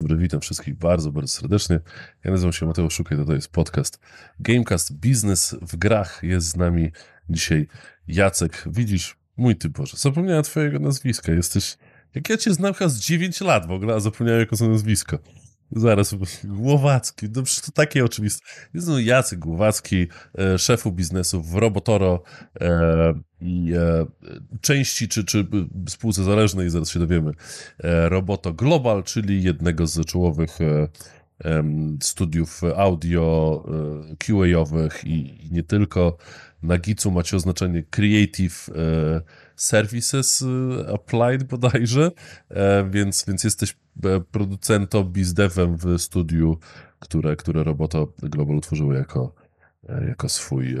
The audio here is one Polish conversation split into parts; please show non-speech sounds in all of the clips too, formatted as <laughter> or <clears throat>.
Witam wszystkich bardzo, bardzo serdecznie. Ja nazywam się Mateusz Szukaj, to jest podcast Gamecast Biznes w grach. Jest z nami dzisiaj Jacek. Widzisz, mój ty Boże, zapomniałem twojego nazwiska. Jesteś, jak ja cię znam chyba z 9 lat w ogóle, a zapomniałem jaką nazwisko. Zaraz, Głowacki, no przecież to takie oczywiste. Jest no Jacek Głowacki, e, szefu biznesu w Robotoro e, i e, części czy, czy e, spółce zależnej, zaraz się dowiemy, e, Roboto Global, czyli jednego z czołowych studiów audio QA-owych i, i, nie tylko. Na Gicu macie oznaczenie Creative Services y, Applied bodajże, e, więc, więc jesteś e, producentą bizdewem w studiu, które, które Roboto Global utworzyło jako, e, jako swój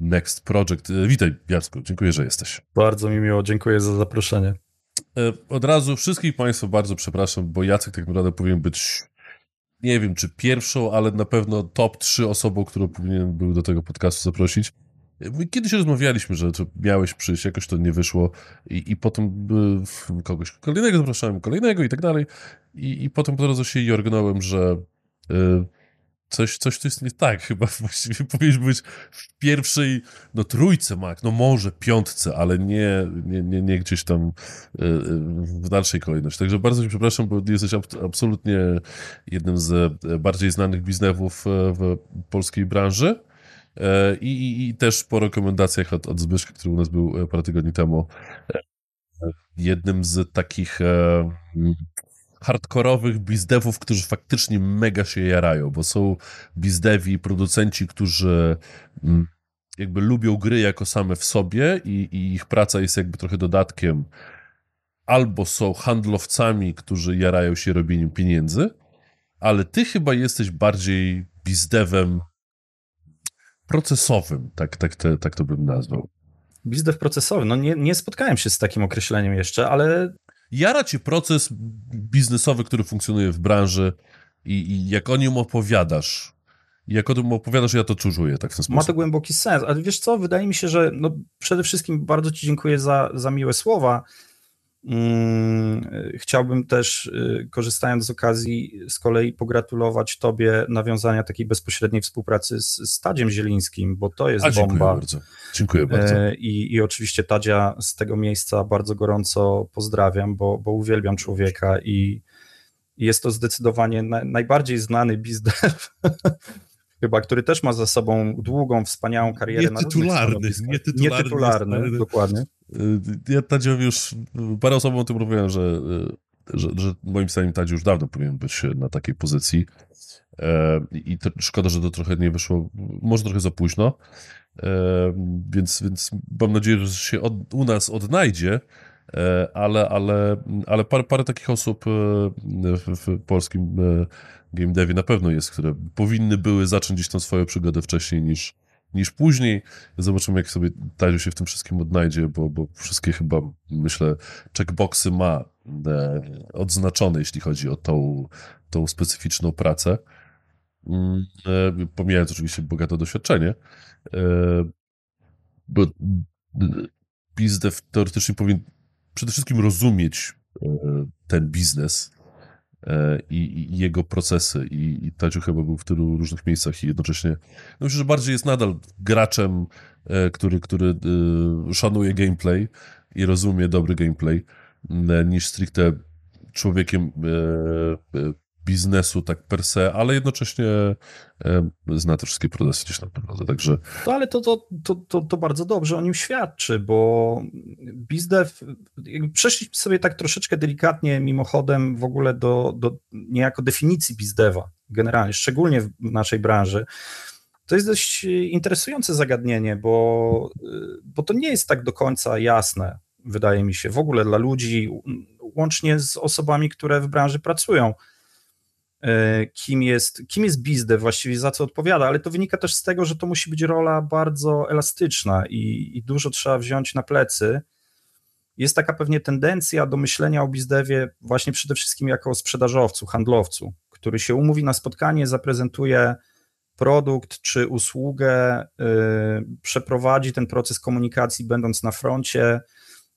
next project. Witaj Jacku, dziękuję, że jesteś. Bardzo mi miło, dziękuję za zaproszenie. Od razu wszystkich Państwa bardzo przepraszam, bo Jacek tak naprawdę powinien być nie wiem czy pierwszą, ale na pewno top 3 osobą, którą powinien był do tego podcastu zaprosić. Kiedyś rozmawialiśmy, że miałeś przyjść, jakoś to nie wyszło i, i potem y, kogoś kolejnego zapraszałem, kolejnego i tak dalej i, i potem po razu się jorgnąłem, że y, coś, coś tu jest nie tak, <laughs> chyba właściwie powinieneś być w pierwszej, no trójce mak, no może piątce, ale nie, nie, nie, nie gdzieś tam y, y, w dalszej kolejności. Także bardzo cię przepraszam, bo jesteś ab absolutnie jednym z e, bardziej znanych biznesów e, w polskiej branży, E, I, i, i też po rekomendacjach od, od Zbyszka, który u nas był e, parę tygodni temu, e, jednym z takich hardkorowych bizdewów, którzy faktycznie mega się jarają, bo są bizdewi, producenci, którzy mm, jakby lubią gry jako same w sobie i, i, ich praca jest jakby trochę dodatkiem. Albo są handlowcami, którzy jarają się robieniem pieniędzy, ale ty chyba jesteś bardziej bizdewem procesowym, tak, tak, te, tak to bym nazwał. Bizdev procesowy, no nie, nie spotkałem się z takim określeniem jeszcze, ale... Jara ci proces biznesowy, który funkcjonuje w branży i, i jak o nim opowiadasz, jak o tym opowiadasz, ja to czuję tak w ten sposób. Ma to głęboki sens, ale wiesz co, wydaje mi się, że no, przede wszystkim bardzo ci dziękuję za, za miłe słowa, Mm, e, chciałbym też, e, korzystając z okazji, z kolei pogratulować Tobie nawiązania takiej bezpośredniej współpracy z Stadziem Zielińskim, bo to jest A, dziękuję bomba. Bardzo. Dziękuję bardzo. E, I, I oczywiście Tadzia z tego miejsca bardzo gorąco pozdrawiam, bo, bo uwielbiam człowieka i jest to zdecydowanie na, najbardziej znany bizdev <laughs> chyba, który też ma za sobą długą, wspaniałą karierę nietytularny, na różnych nietytularny, nietytularny, dokładnie. Ja Tadziowi już, parę osobom o tym mówiłem, że, e, że, że moim zdaniem Tadzi już dawno powinien być na takiej pozycji. E, I to, szkoda, że to trochę nie wyszło, może trochę za późno. E, więc, więc mam nadzieję, że się od, u nas odnajdzie, ale, ale, ale parę, parę takich osób w, polskim game devie na pewno jest, które powinny były zacząć gdzieś tą swoją przygodę wcześniej niż, niż później. Zobaczymy, jak sobie Tadziu się w tym wszystkim odnajdzie, bo, bo wszystkie chyba, myślę, checkboxy ma e, odznaczone, jeśli chodzi o tą, tą specyficzną pracę. Mm, e, pomijając oczywiście bogate doświadczenie, e, bo biznes teoretycznie powinien przede wszystkim rozumieć ten biznes, E, i, i jego procesy. I, i Tadziu chyba był w tylu różnych miejscach i jednocześnie no myślę, że bardziej jest nadal graczem, e, który, który e, szanuje gameplay i rozumie dobry gameplay, niż stricte człowiekiem biznesu tak per se, ale jednocześnie zna te wszystkie procesy gdzieś tam także... To, ale to, to, to, to, bardzo dobrze o nim świadczy, bo bizdev, przeszliśmy sobie tak troszeczkę delikatnie mimochodem w ogóle do, do niejako definicji bizdewa generalnie, szczególnie w naszej branży, to jest dość interesujące zagadnienie, bo, y, bo to nie jest tak do końca jasne, wydaje mi się, w ogóle dla ludzi, łącznie z osobami, które w branży pracują. E, kim jest, kim jest bizdev właściwie, za co odpowiada, ale to wynika też z tego, że to musi być rola bardzo elastyczna i, i dużo trzeba wziąć na plecy. Jest taka pewnie tendencja do myślenia o bizdewie właśnie przede wszystkim jako o sprzedażowcu, handlowcu, który się umówi na spotkanie, zaprezentuje produkt czy usługę, yy, przeprowadzi ten proces komunikacji, będąc na froncie,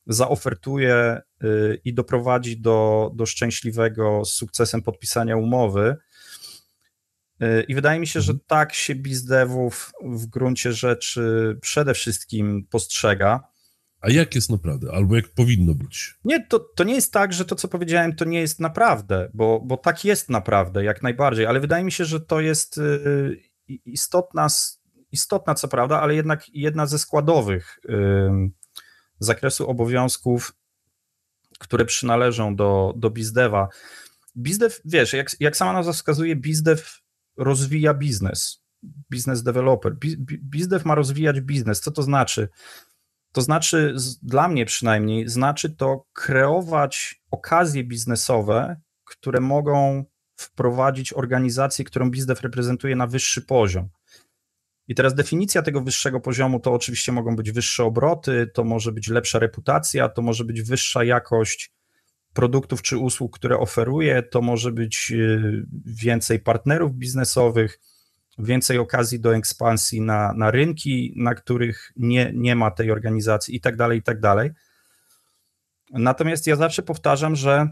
zaofertuje y, i doprowadzi do, do szczęśliwego z sukcesem podpisania umowy. Y, I wydaje mi się, że mhm. tak się bizdewów w gruncie rzeczy przede wszystkim postrzega. A jak jest naprawdę, albo jak powinno być? Nie, to, to nie jest tak, że to, co powiedziałem, to nie jest naprawdę, bo, bo tak jest naprawdę, jak najbardziej, ale wydaje mi się, że to jest y, istotna, istotna co prawda, ale jednak jedna ze składowych zakresu obowiązków, które przynależą do, do bizdeva. Bizdev, wiesz, jak, jak sama nazwa wskazuje, bizdev rozwija biznes, biznes developer. Bizdev ma rozwijać biznes. Co to znaczy? To znaczy, dla mnie przynajmniej, znaczy to kreować okazje biznesowe, które mogą wprowadzić organizację, którą bizdev reprezentuje na wyższy poziom. I teraz definicja tego wyższego poziomu to oczywiście mogą być wyższe obroty, to może być lepsza reputacja, to może być wyższa jakość produktów czy usług, które oferuje, to może być y, więcej partnerów biznesowych, więcej okazji do ekspansji na, na rynki, na których nie, nie ma tej organizacji i tak dalej, i tak dalej. Natomiast ja zawsze powtarzam, że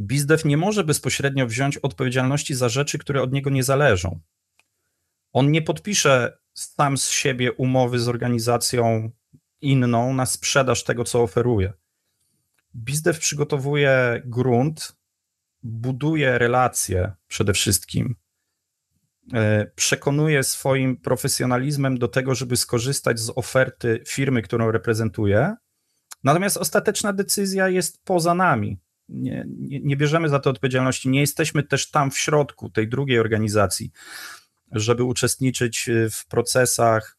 bizdev nie może bezpośrednio wziąć odpowiedzialności za rzeczy, które od niego nie zależą. On nie podpisze sam z siebie umowy z organizacją inną na sprzedaż tego, co oferuje. Bizdev przygotowuje grunt, buduje relacje przede wszystkim. E, przekonuje swoim profesjonalizmem do tego, żeby skorzystać z oferty firmy, którą reprezentuje. Natomiast ostateczna decyzja jest poza nami. Nie, nie, nie bierzemy za to odpowiedzialności, nie jesteśmy też tam w środku tej drugiej organizacji żeby uczestniczyć y, w procesach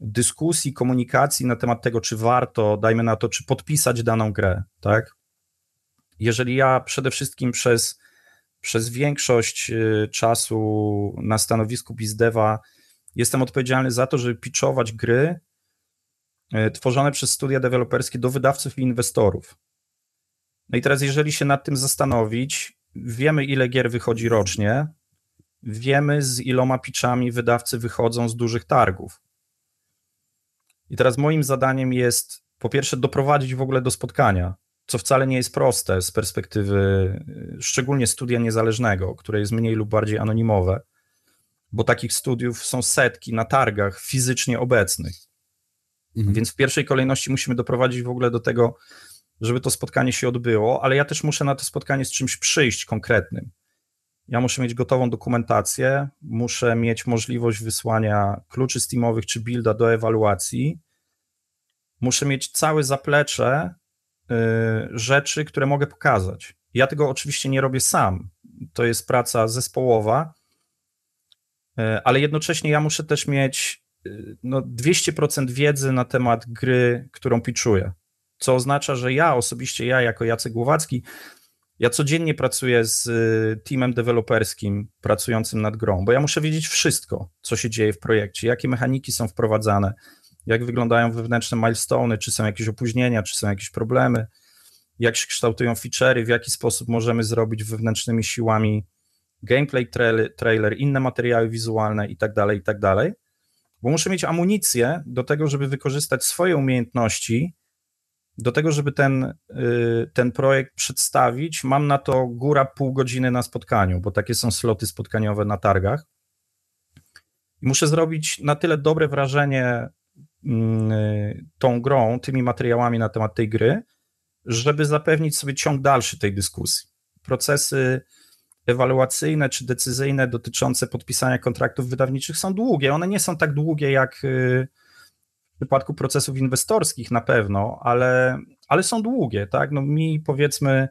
dyskusji, komunikacji na temat tego, czy warto, dajmy na to, czy podpisać daną grę, tak? Jeżeli ja przede wszystkim przez, przez większość y, czasu na stanowisku bizdeva jestem odpowiedzialny za to, żeby pitchować gry y, tworzone przez studia deweloperskie do wydawców i inwestorów. No i teraz, jeżeli się nad tym zastanowić, wiemy, ile gier wychodzi rocznie, wiemy z iloma pitchami wydawcy wychodzą z dużych targów. I teraz moim zadaniem jest po pierwsze doprowadzić w ogóle do spotkania, co wcale nie jest proste z perspektywy y, szczególnie studia niezależnego, które jest mniej lub bardziej anonimowe, bo takich studiów są setki na targach fizycznie obecnych. Mhm. Więc w pierwszej kolejności musimy doprowadzić w ogóle do tego, żeby to spotkanie się odbyło, ale ja też muszę na to spotkanie z czymś przyjść konkretnym ja muszę mieć gotową dokumentację, muszę mieć możliwość wysłania kluczy Steamowych czy builda do ewaluacji, muszę mieć całe zaplecze y, rzeczy, które mogę pokazać. Ja tego oczywiście nie robię sam, to jest praca zespołowa, y, ale jednocześnie ja muszę też mieć y, no, 200% wiedzy na temat gry, którą piczuję, co oznacza, że ja osobiście, ja jako Jacek Głowacki, ja codziennie pracuję z y, teamem deweloperskim pracującym nad grą, bo ja muszę wiedzieć wszystko, co się dzieje w projekcie, jakie mechaniki są wprowadzane, jak wyglądają wewnętrzne milestone, czy są jakieś opóźnienia, czy są jakieś problemy, jak się kształtują feature'y, w jaki sposób możemy zrobić wewnętrznymi siłami gameplay trailer, trailer inne materiały wizualne itd., tak itd., tak bo muszę mieć amunicję do tego, żeby wykorzystać swoje umiejętności do tego, żeby ten, y, ten projekt przedstawić, mam na to góra pół godziny na spotkaniu, bo takie są sloty spotkaniowe na targach. I muszę zrobić na tyle dobre wrażenie mm, y, tą grą, tymi materiałami na temat tej gry, żeby zapewnić sobie ciąg dalszy tej dyskusji. Procesy ewaluacyjne czy decyzyjne dotyczące podpisania kontraktów wydawniczych są długie. One nie są tak długie jak y, w przypadku procesów inwestorskich na pewno, ale, ale są długie, tak? No mi powiedzmy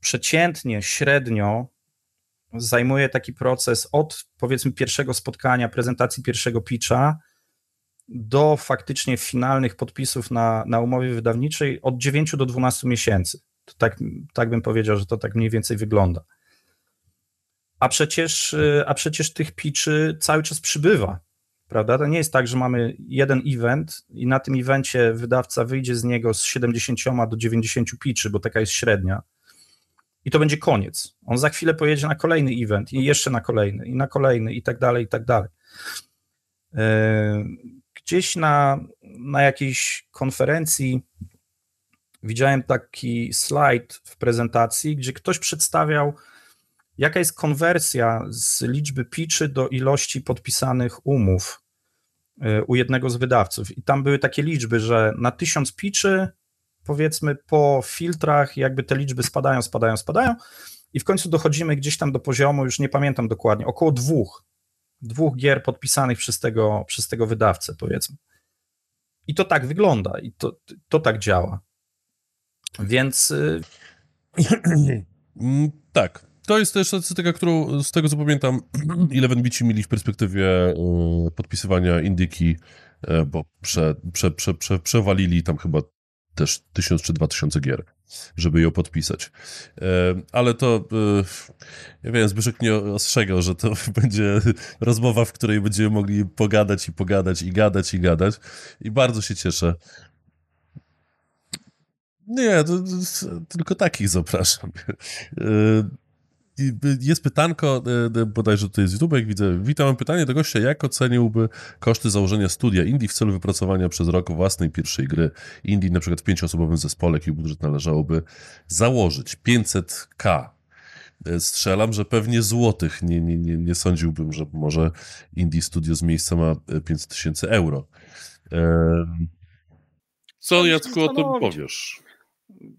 przeciętnie, średnio zajmuje taki proces od powiedzmy pierwszego spotkania, prezentacji pierwszego pitcha do faktycznie finalnych podpisów na, na umowie wydawniczej od 9 do 12 miesięcy. To tak, tak bym powiedział, że to tak mniej więcej wygląda. A przecież, y, a przecież tych piczy cały czas przybywa prawda? To nie jest tak, że mamy jeden event i na tym evencie wydawca wyjdzie z niego z 70 do 90 pitchy, bo taka jest średnia. I to będzie koniec. On za chwilę pojedzie na kolejny event i jeszcze na kolejny, i na kolejny, i tak dalej, i tak dalej. E, gdzieś na, na jakiejś konferencji widziałem taki slajd w prezentacji, gdzie ktoś przedstawiał, jaka jest konwersja z liczby pitchy do ilości podpisanych umów. Y, u jednego z wydawców. I tam były takie liczby, że na tysiąc piczy, powiedzmy po filtrach, jakby te liczby spadają, spadają, spadają, i w końcu dochodzimy gdzieś tam do poziomu, już nie pamiętam dokładnie, około dwóch, dwóch gier podpisanych przez tego, przez tego wydawcę, powiedzmy. I to tak wygląda, i to, to tak działa. Więc. Y, <clears throat> mm, tak. To jest też statystyka, którą z tego co pamiętam, <clears throat> Eleven Bici mieli w perspektywie y, podpisywania indyki, e, bo prze, prze, prze, prze, przewalili tam chyba też 1000 czy 2000 gier, żeby ją podpisać. E, ale to, y, ja wiem, Zbyszek mnie ostrzegał, że to <laughs> będzie rozmowa, w której będziemy mogli pogadać i pogadać i gadać i gadać. I bardzo się cieszę. Nie, to, to, to, tylko takich zapraszam. <laughs> Y, jest pytanko, e, e, bodajże tutaj jest YouTube, widzę. Witam, pytanie do gościa. Jak oceniłby koszty założenia studia Indie w celu wypracowania przez rok własnej pierwszej gry Indie, na przykład w pięcioosobowym zespole, jaki budżet należałoby założyć? 500k. E, strzelam, że pewnie złotych. Nie, nie, nie, nie sądziłbym, że może Indie Studio z miejsca ma 500 tysięcy euro. Co, Jacku, o tym powiesz?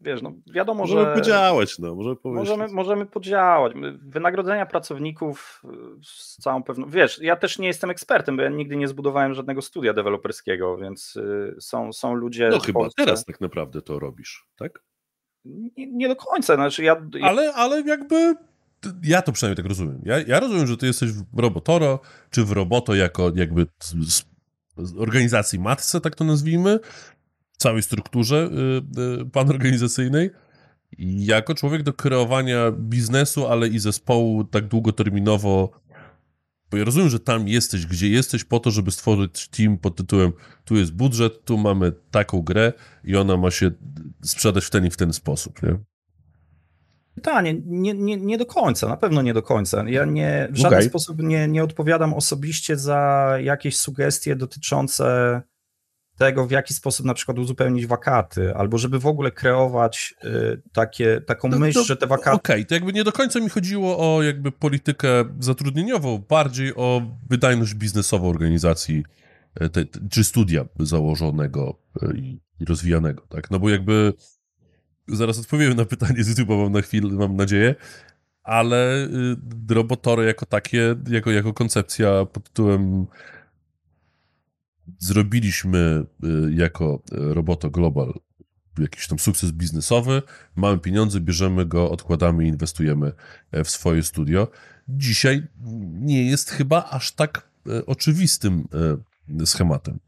wiesz, no wiadomo, możemy że... Możemy podziałać, no, możemy powiedzieć. Możemy, możemy podziałać. Wynagrodzenia pracowników y, z całą pewnością... Wiesz, ja też nie jestem ekspertem, bo ja nigdy nie zbudowałem żadnego studia deweloperskiego, więc y, są, są ludzie... No chyba Polsce... teraz tak naprawdę to robisz, tak? Nie, nie do końca, znaczy ja... Ale, ale jakby... Ja to przynajmniej tak rozumiem. Ja, ja rozumiem, że ty jesteś w Robotoro, czy w Roboto jako jakby z, z organizacji matce, tak to nazwijmy, całej strukturze y, y, pan organizacyjnej, jako człowiek do kreowania biznesu, ale i zespołu tak długoterminowo, bo ja rozumiem, że tam jesteś, gdzie jesteś, po to, żeby stworzyć team pod tytułem tu jest budżet, tu mamy taką grę i ona ma się sprzedać w ten i w ten sposób, nie? Pytanie, nie, nie, nie do końca, na pewno nie do końca. Ja nie, w żaden okay. sposób nie, nie odpowiadam osobiście za jakieś sugestie dotyczące tego, w jaki sposób na przykład uzupełnić wakaty, albo żeby w ogóle kreować y, takie, taką no, myśl, no, że te wakaty... Okej, okay, to jakby nie do końca mi chodziło o jakby politykę zatrudnieniową, bardziej o wydajność biznesową organizacji, e, te, te, czy studia założonego e, i, rozwijanego, tak? No bo jakby... Zaraz odpowiem na pytanie z YouTube, mam na chwilę, mam nadzieję ale y, robotory jako takie, jako, jako koncepcja pod tytułem zrobiliśmy y, jako y, Roboto Global jakiś tam sukces biznesowy, mamy pieniądze, bierzemy go, odkładamy i inwestujemy e, w swoje studio. Dzisiaj nie jest chyba aż tak e, oczywistym e, schematem,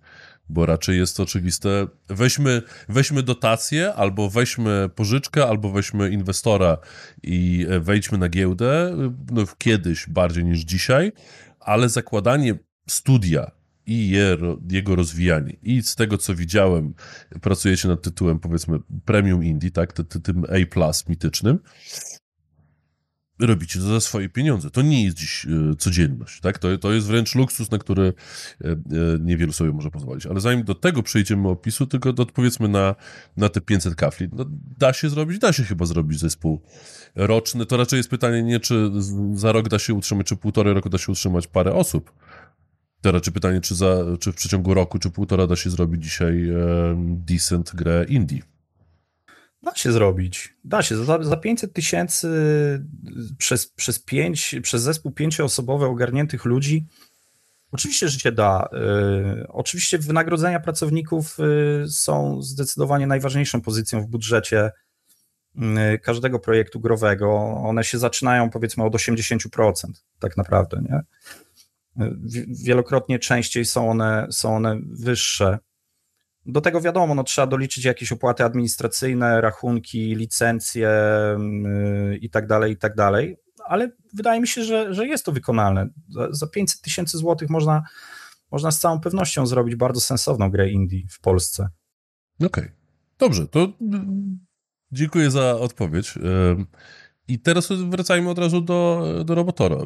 bo raczej jest oczywiste, weźmy, weźmy dotację, albo weźmy pożyczkę, albo weźmy inwestora i wejdźmy na giełdę, no, kiedyś bardziej niż dzisiaj, ale zakładanie studia i je, jego rozwijanie. I z tego, co widziałem, pracujecie nad tytułem, powiedzmy, Premium Indie, tak, tym A+, mitycznym, robicie to za swoje pieniądze. To nie jest dziś e, codzienność, tak? To, to jest wręcz luksus, na który e, e, niewielu sobie może pozwolić. Ale zanim do tego przejdziemy opisu, tylko odpowiedzmy na, na te 500 kafli. No, da się zrobić? Da się chyba zrobić zespół roczny. To raczej jest pytanie nie, czy za rok da się utrzymać, czy półtorej roku da się utrzymać parę osób Teraz czy pytanie, czy, za, czy w przeciągu roku, czy półtora da się zrobić dzisiaj decent grę indie? Da się zrobić. Da się. Za, za 500 tysięcy przez, przez, pięć, przez zespół pięcioosobowy ogarniętych ludzi Oczywiście życie da. Y, oczywiście wynagrodzenia pracowników y, są zdecydowanie najważniejszą pozycją w budżecie y, każdego projektu growego. One się zaczynają powiedzmy od 80%, tak naprawdę. Nie? Wielokrotnie częściej są one, są one wyższe. Do tego wiadomo, no, trzeba doliczyć jakieś opłaty administracyjne, rachunki, licencje itd., mm, y, itd., tak tak ale wydaje mi się, że, że jest to wykonalne. Za, 500 tysięcy złotych można, można z całą pewnością zrobić bardzo sensowną grę indie w Polsce. Okej, okay. dobrze, to y, dziękuję za odpowiedź. I teraz wracajmy od razu do, do Robotora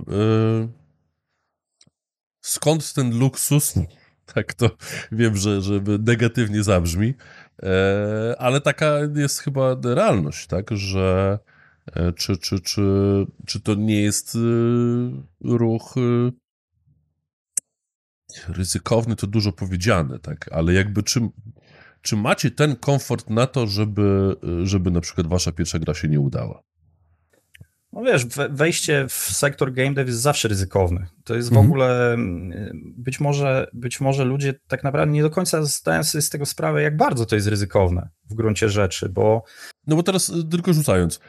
skąd ten luksus? <laughs> Tak to wiem, że, żeby negatywnie zabrzmi, e, ale taka jest chyba realność, tak, że e, czy, czy, czy, czy to nie jest e, ruch ryzykowny, to dużo powiedziane, tak, ale jakby czym, czy macie ten komfort na to, żeby, żeby na przykład wasza pierwsza gra się nie udała? No wiesz, wejście w sektor game dev jest zawsze ryzykowne. To jest w mhm. ogóle, y, być może, być może ludzie tak naprawdę nie do końca zdają sobie z tego sprawę, jak bardzo to jest ryzykowne w gruncie rzeczy, bo... No bo teraz y, tylko rzucając,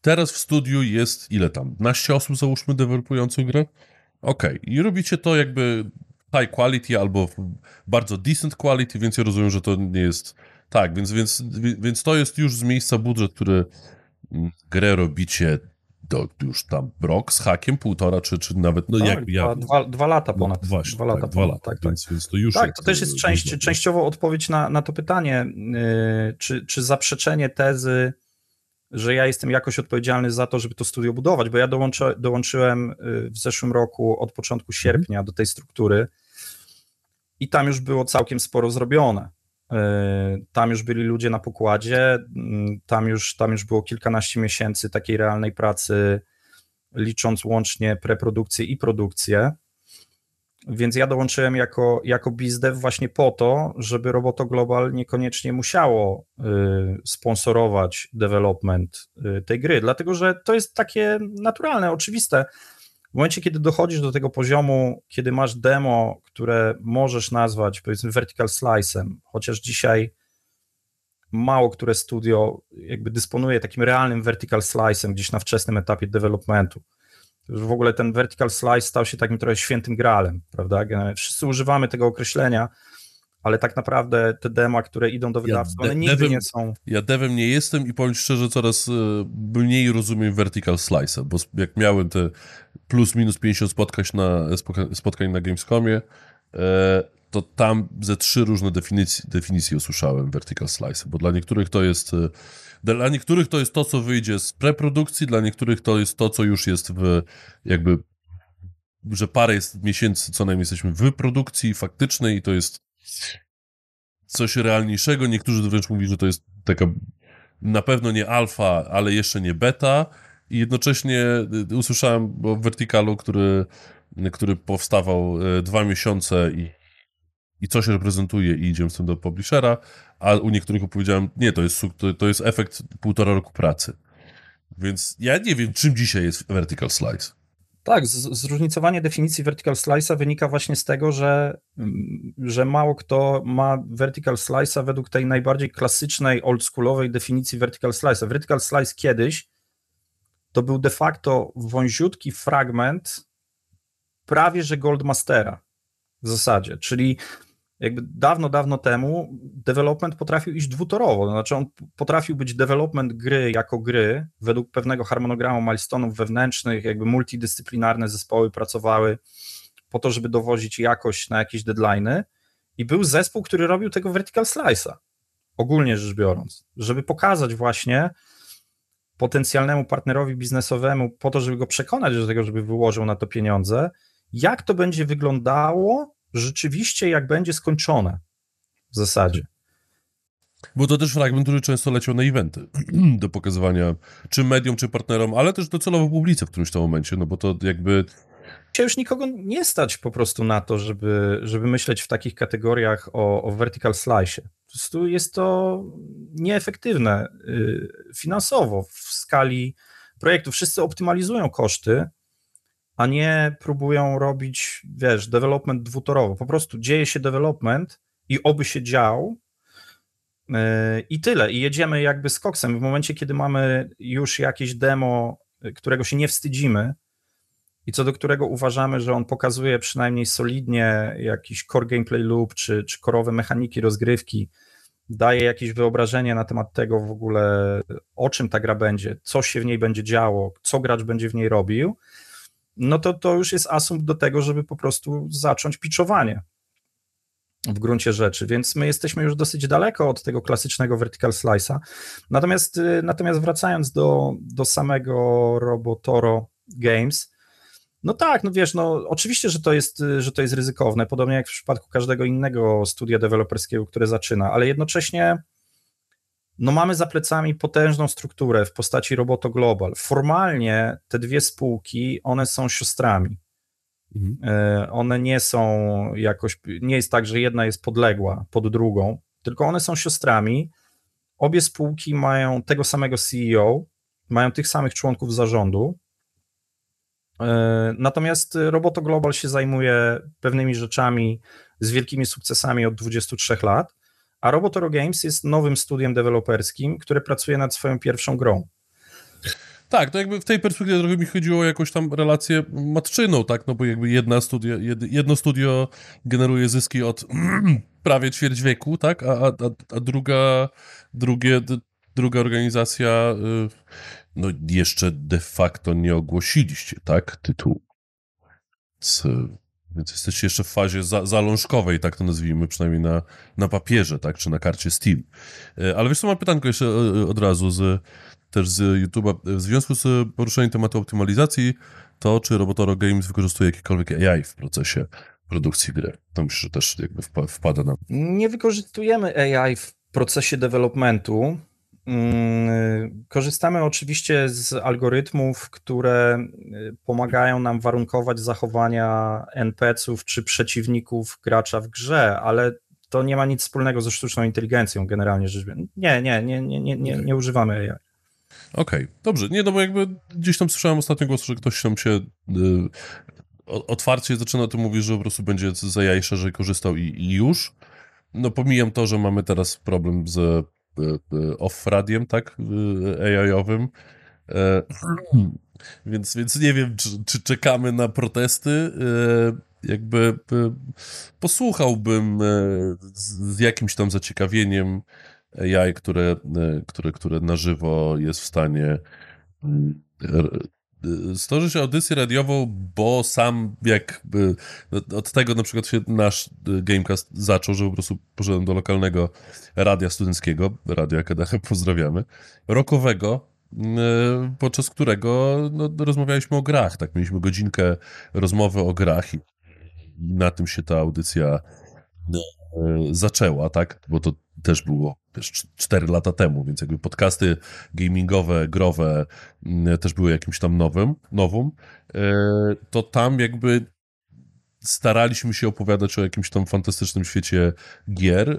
teraz w studiu jest ile tam? Naście osób załóżmy dewelopujących grę? Okej, okay. i robicie to jakby high quality albo bardzo decent quality, więc ja rozumiem, że to nie jest... Tak, więc, więc, więc to jest już z miejsca budżet, który mm, grę robicie to już tam rok z hakiem, półtora, czy, czy nawet, no tak, jak no, ja... Dwa, dwa lata no ponad. No właśnie, dwa lata, tak, dwa lata tak, więc, tak. Więc to już... Tak, to też jest y, część, częściowo odpowiedź na, na to pytanie, yy, czy, czy zaprzeczenie tezy, że ja jestem jakoś odpowiedzialny za to, żeby to studio budować, bo ja dołączy, dołączyłem y, w zeszłym roku od początku sierpnia do tej struktury i tam już było całkiem sporo zrobione. E, tam już byli ludzie na pokładzie, mm, tam już, tam już było kilkanaście miesięcy takiej realnej pracy, licząc łącznie preprodukcję i produkcję. Więc ja dołączyłem jako, jako bizdev właśnie po to, żeby Roboto Global niekoniecznie musiało y, sponsorować development y, tej gry, dlatego że to jest takie naturalne, oczywiste momencie, kiedy dochodzisz do tego poziomu, kiedy masz demo, które możesz nazwać powiedzmy vertical slice'em, chociaż dzisiaj mało które studio jakby dysponuje takim realnym vertical slice'em gdzieś na wczesnym etapie developmentu. W ogóle ten vertical slice stał się takim trochę świętym gralem, prawda? Wszyscy używamy tego określenia, ale tak naprawdę te dema, które idą do wydawcy, ja one nigdy devem, nie są. Ja devem nie jestem i powiem szczerze, coraz e, mniej rozumiem vertical slice, bo jak miałem te plus minus 50 spotkań na, spotkań na Gamescomie, e, to tam ze trzy różne definicje definicje usłyszałem vertical slice, bo dla niektórych to jest e, dla niektórych to jest to, co wyjdzie z preprodukcji, dla niektórych to jest to, co już jest w jakby że parę jest miesięcy co najmniej jesteśmy w produkcji faktycznej i to jest coś realniejszego. Niektórzy wręcz mówili, że to jest taka na pewno nie alfa, ale jeszcze nie beta. I jednocześnie y, y, usłyszałem o Verticalu, który, y, który powstawał dwa miesiące i, i coś reprezentuje i idziemy z tym do publishera, a u niektórych opowiedziałem, nie, to jest, to jest efekt półtora roku pracy. Więc ja nie wiem, czym dzisiaj jest Vertical Slice. Tak, zróżnicowanie definicji vertical slice'a wynika właśnie z tego, że, mm, że mało kto ma vertical slice'a według tej najbardziej klasycznej, oldschoolowej definicji vertical slice'a. Vertical slice kiedyś to był de facto wąziutki fragment prawie że Goldmastera w zasadzie, czyli jakby dawno, dawno temu development potrafił iść dwutorowo, znaczy on potrafił być development gry jako gry według pewnego harmonogramu milestone'ów wewnętrznych, jakby multidyscyplinarne zespoły pracowały po to, żeby dowozić jakość na jakieś deadline'y i był zespół, który robił tego vertical slice'a, ogólnie rzecz biorąc, żeby pokazać właśnie potencjalnemu partnerowi biznesowemu po to, żeby go przekonać do tego, żeby wyłożył na to pieniądze, jak to będzie wyglądało rzeczywiście jak będzie skończone w zasadzie. bo to też fragment, który często leciał na eventy <clears throat> do pokazywania czy mediom, czy partnerom, ale też docelowo publicy w którymś tam momencie, no bo to jakby... Dzisiaj już nikogo nie stać po prostu na to, żeby, żeby myśleć w takich kategoriach o, o vertical slice. Po prostu jest to nieefektywne y, finansowo w skali projektu. Wszyscy optymalizują koszty, a nie próbują robić, wiesz, development dwutorowo. Po prostu dzieje się development i oby się dział, yy, i tyle. I jedziemy jakby z koksem. W momencie, kiedy mamy już jakieś demo, yy, którego się nie wstydzimy i co do którego uważamy, że on pokazuje przynajmniej solidnie jakiś core gameplay loop czy, czy korowe mechaniki rozgrywki, daje jakieś wyobrażenie na temat tego w ogóle, o czym ta gra będzie, co się w niej będzie działo, co gracz będzie w niej robił, no to to już jest asumpt do tego, żeby po prostu zacząć piczowanie w gruncie rzeczy, więc my jesteśmy już dosyć daleko od tego klasycznego vertical slice'a. Natomiast, y, natomiast wracając do, do samego Robotoro Games, no tak, no wiesz, no oczywiście, że to, jest, y, że to jest ryzykowne, podobnie jak w przypadku każdego innego studia deweloperskiego, które zaczyna, ale jednocześnie no mamy za plecami potężną strukturę w postaci Roboto Global. Formalnie te dwie spółki, one są siostrami. Mhm. E, one nie są jakoś, nie jest tak, że jedna jest podległa pod drugą, tylko one są siostrami. Obie spółki mają tego samego CEO, mają tych samych członków zarządu. E, natomiast Roboto Global się zajmuje pewnymi rzeczami z wielkimi sukcesami od 23 lat a Robotoro Games jest nowym studiem deweloperskim, które pracuje nad swoją pierwszą grą. Tak, to jakby w tej perspektywie trochę mi chodziło o jakąś tam relację matczyną, tak, no bo jakby jedna studio, jed, jedno studio generuje zyski od <clears throat> prawie ćwierć wieku, tak, a, a, a druga, drugie, druga organizacja, y, no jeszcze de facto nie ogłosiliście, tak, tytułu. Więc jesteście jeszcze w fazie za, zalążkowej, tak to nazwijmy, przynajmniej na, na papierze, tak, czy na karcie Steam. E, ale wiesz co, mam pytanko jeszcze e, e, od razu z, też z YouTube'a. W związku z poruszeniem tematu optymalizacji, to czy Robotoro Games wykorzystuje jakiekolwiek AI w procesie produkcji gry? To myślę, że też jakby wpada nam. Nie wykorzystujemy AI w procesie developmentu, Mm, y, korzystamy oczywiście z algorytmów, które y, pomagają nam warunkować zachowania NPC-ów czy przeciwników gracza w grze, ale to nie ma nic wspólnego ze sztuczną inteligencją generalnie rzecz biorąc. Nie, nie, nie, nie, nie, nie, nie używamy AI. Okej, okay, dobrze. Nie, no bo jakby gdzieś tam słyszałem ostatnio głos, że ktoś tam się y, otwarcie zaczyna tu mówić, że po prostu będzie z AI szerzej korzystał i, i już. No pomijam to, że mamy teraz problem z E, e, off-radiem, tak, e, AI-owym. <clears throat> Więc, więc nie wiem, czy, czy czekamy na protesty. Jakby posłuchałbym z, jakimś tam zaciekawieniem AI, które, które, które na żywo jest w stanie mm, stworzyć audycję radiową, bo sam jak y, od tego na przykład się nasz y, Gamecast zaczął, że po prostu poszedłem do lokalnego radia studenckiego, Radia Akadachę, <laughs> pozdrawiamy, rokowego, y, podczas którego no, rozmawialiśmy o grach, tak, mieliśmy godzinkę rozmowy o grach i na tym się ta audycja Y, zaczęła, tak? Bo to też było wiesz, 4 lata temu, więc jakby podcasty gamingowe, growe mm, też były jakimś tam nowym, nowym. Y, to tam jakby staraliśmy się opowiadać o jakimś tam fantastycznym świecie gier. E,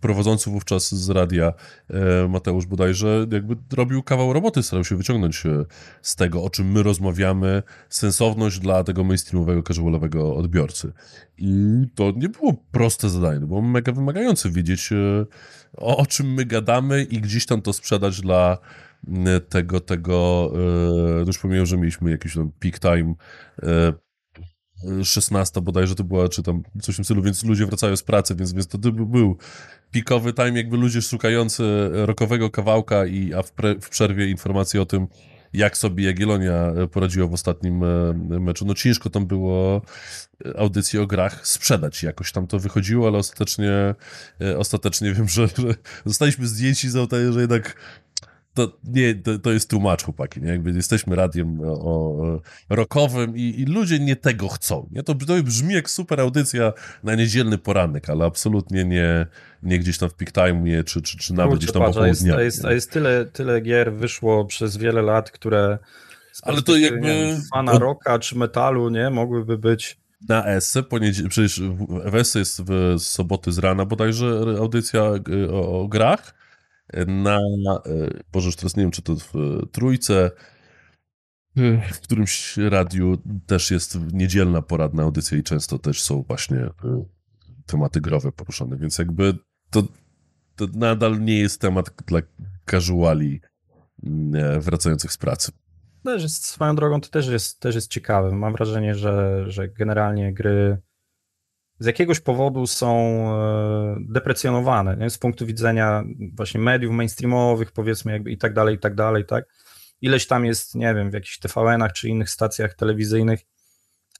prowadzący wówczas z radia e, Mateusz bodajże jakby robił kawał roboty, starał się wyciągnąć e, z tego, o czym my rozmawiamy, sensowność dla tego mainstreamowego, casualowego odbiorcy. I to nie było proste zadanie, to było mega wymagające wiedzieć o, czym my gadamy i gdzieś tam to sprzedać dla tego, tego, no już pomijam, że mieliśmy jakiś tam peak time 16 bodajże to była, czy tam coś w tym stylu, więc ludzie wracają z pracy, więc, więc to był pikowy time, jakby ludzie szukający rokowego kawałka, i, a w, pre, w przerwie informacje o tym, jak sobie Jagiellonia e, poradziła w ostatnim e, meczu. No ciężko tam było e, audycję o grach sprzedać. Jakoś tam to wychodziło, ale ostatecznie, ostatecznie wiem, że, że zostaliśmy zdjęci za to, że jednak to, nie, to, to, jest tłumacz, chłopaki. Nie? Jakby jesteśmy radiem e, o, o e, rockowym i, i, ludzie nie tego chcą. Nie? To, to brzmi jak super audycja na niedzielny poranek, ale absolutnie nie, nie gdzieś tam w peak time czy, czy, czy nawet Kurczę, gdzieś tam po południu. dnia. A jest, a jest tyle, tyle gier wyszło przez wiele lat, które ale to jakby fana od... rocka czy metalu, nie, mogłyby być na ESE, przecież w ESE jest w soboty z rana bodajże audycja e, o, o grach, na, e, Boże, już teraz nie wiem, czy to w e, Trójce, w którymś radiu też jest niedzielna poradna audycja i często też są właśnie e, tematy growe poruszane, więc jakby to, to nadal nie jest temat dla casuali wracających z pracy. No, swoją drogą to też jest, też jest ciekawe. Mam wrażenie, że, że generalnie gry z jakiegoś powodu są e, deprecjonowane nie? z punktu widzenia właśnie mediów mainstreamowych, powiedzmy, jakby i tak dalej, i tak dalej, tak. Ileś tam jest, nie wiem, w jakichś TVN-ach czy innych stacjach telewizyjnych,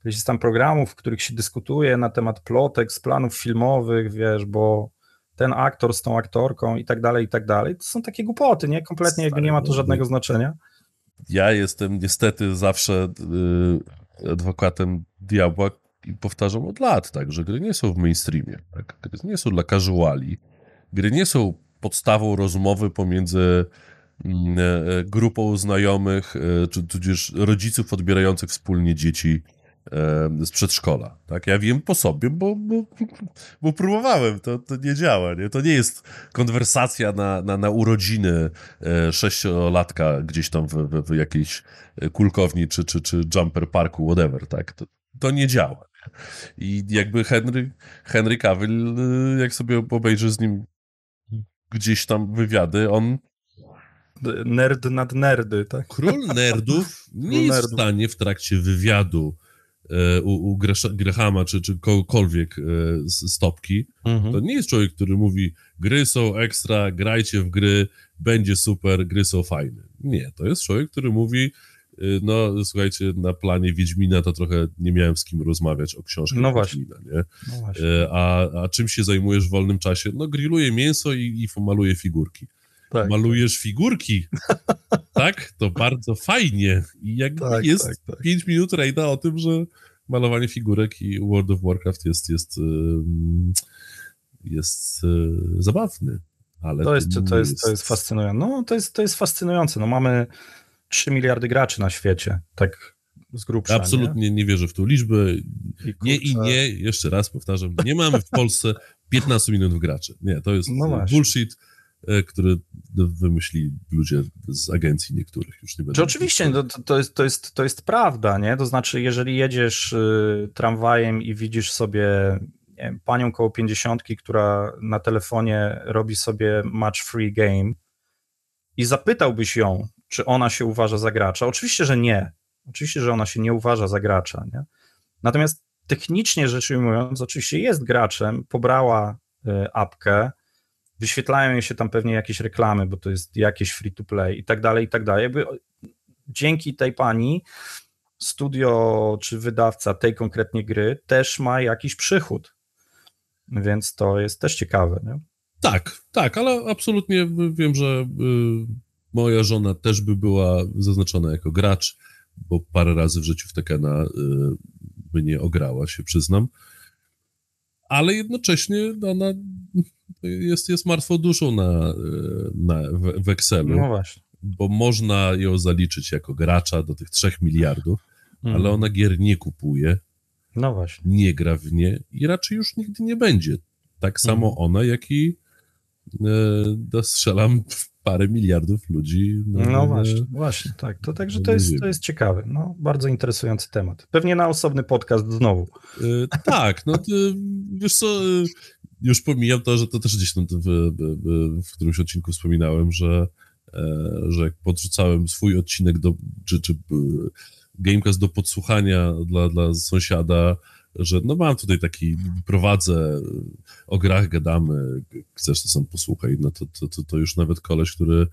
ileś jest tam programów, w których się dyskutuje na temat plotek z planów filmowych, wiesz, bo ten aktor z tą aktorką i tak dalej, i tak dalej. To są takie głupoty, nie? Kompletnie jakby nie ma to żadnego znaczenia. Ja jestem niestety zawsze yy, adwokatem diabła, i powtarzam od lat, tak, że gry nie są w mainstreamie, tak, gry nie są dla casuali, gry nie są podstawą rozmowy pomiędzy mm, e, e, grupą znajomych, czy e, tudzież rodziców odbierających wspólnie dzieci z przedszkola. Tak? Ja wiem po sobie, bo, bo, bo próbowałem, to, to nie działa. Nie? To nie jest konwersacja na, na, na urodziny sześciolatka gdzieś tam w, w, w jakiejś kulkowni czy, czy, czy jumper parku, whatever. Tak? To, to nie działa. I jakby Henry, Henry Cavill, y, jak sobie obejrzy z nim gdzieś tam wywiady, on nerd nad nerdy, tak? Król nerdów nie jest nerdów. w stanie w trakcie wywiadu e, u, u Grahama czy, czy kogokolwiek e, stopki. Mhm. To nie jest człowiek, który mówi gry są ekstra, grajcie w gry, będzie super, gry są fajne. Nie, to jest człowiek, który mówi Y, no słuchajcie, na planie Wiedźmina to trochę nie miałem z kim rozmawiać o książkach no Wiedźmina, nie? No y, właśnie. A, a czym się zajmujesz w wolnym czasie? No grilluję mięso i, i maluję figurki. Tak. Malujesz figurki, <laughs> tak? To bardzo fajnie. I jak tak, jest tak, tak. 5 minut rejda o tym, że malowanie figurek i World of Warcraft jest, jest, y, jest, zabawny. Ale to, jest, to, jest, to jest fascynujące. No, to jest, to jest fascynujące. No, mamy 3 miliardy graczy na świecie, tak z grubsza. Absolutnie nie, nie wierzę w tą liczbę. I nie i nie, jeszcze raz powtarzam, nie mamy w Polsce 15 <laughs> milionów graczy. Nie, to jest no e, bullshit e, który no, wymyśli ludzie z agencji niektórych, już nie będę... Czy oczywiście, no, to, to, jest, to, jest, to jest prawda, nie? To znaczy, jeżeli jedziesz y, tramwajem i widzisz sobie panią koło pięćdziesiątki, która na telefonie robi sobie match free game i zapytałbyś ją, czy ona się uważa za gracza. Oczywiście, że nie. Oczywiście, że ona się nie uważa za gracza. Nie? Natomiast technicznie rzecz ujmując, oczywiście jest graczem, pobrała y, apkę, wyświetlają jej się tam pewnie jakieś reklamy, bo to jest jakieś free to play i tak dalej, i tak dalej. Jakby dzięki tej pani studio czy wydawca tej konkretnie gry też ma jakiś przychód. Więc to jest też ciekawe. Nie? Tak, tak, ale absolutnie wiem, że y, Moja żona też by była zaznaczona jako gracz, bo parę razy w życiu w Tekena y, by nie ograła, się przyznam. Ale jednocześnie ona jest, jest martwą duszą na, y, na, w, w Excelu. No właśnie. Bo można ją zaliczyć jako gracza do tych 3 miliardów, mm. ale mhm. ona gier nie kupuje. No właśnie. Nie gra w nie i raczej już nigdy nie będzie. Tak samo mm. ona, jak i e, strzelam parę miliardów ludzi. No, no właśnie, właśnie, tak. To także to jest, to jest ciekawy, no, bardzo interesujący temat. Pewnie na osobny podcast znowu. E, tak, no ty, wiesz co, e, już pomijam to, że to też gdzieś tam w, w, w którymś odcinku wspominałem, że, e, że jak podrzucałem swój odcinek do, czy, czy Gamecast do podsłuchania dla, dla sąsiada, że no mam tutaj taki, prowadzę, o grach gadamy, chcesz to sam posłuchaj, no to, to, to, to już nawet koleś, który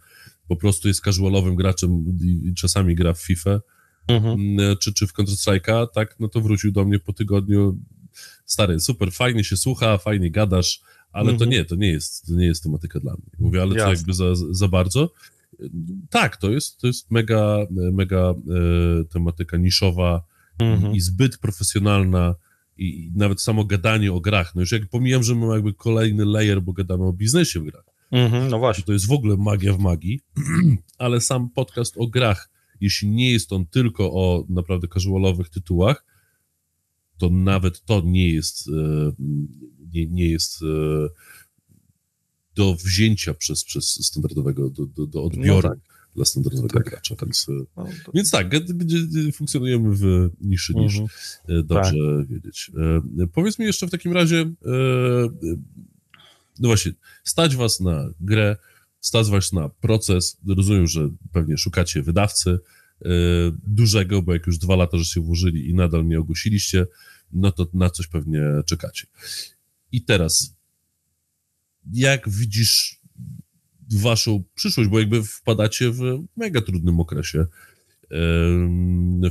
po prostu jest casualowym graczem i czasami gra w FIFA, mhm. czy, czy w Counter-Strike'a, tak, no to wrócił do mnie po tygodniu, stary, super, fajnie się słucha, fajnie gadasz, ale mhm. to nie, to nie jest, to nie jest tematyka dla mnie. Mówię, ale Jasne. to jakby za, za bardzo. Tak, to jest, to jest mega, mega e, tematyka niszowa mhm. i zbyt profesjonalna i nawet samo gadanie o grach. No już jak pomijam, że mamy jakby kolejny layer, bo gadamy o biznesie w grach. Mm -hmm, no właśnie. To jest w ogóle magia w magii, <clears throat> ale sam podcast o grach, jeśli nie jest on tylko o naprawdę casualowych tytułach, to nawet to nie jest e, nie, nie jest e, do wzięcia przez, przez standardowego, do, do, do odbiora. No tak dla standardowego tak. gracza. Więc, e, no, to... więc tak, gdzie funkcjonujemy w niższy niż mhm. e, dobrze tak. wiedzieć. E, powiedz mi jeszcze w takim razie, e, no właśnie, stać was na grę, stać was na proces, rozumiem, że pewnie szukacie wydawcy e, dużego, bo jak już dwa lata, że się włożyli i nadal nie ogłosiliście, no to na coś pewnie czekacie. I teraz, jak widzisz waszą przyszłość, bo jakby wpadacie w mega trudnym okresie,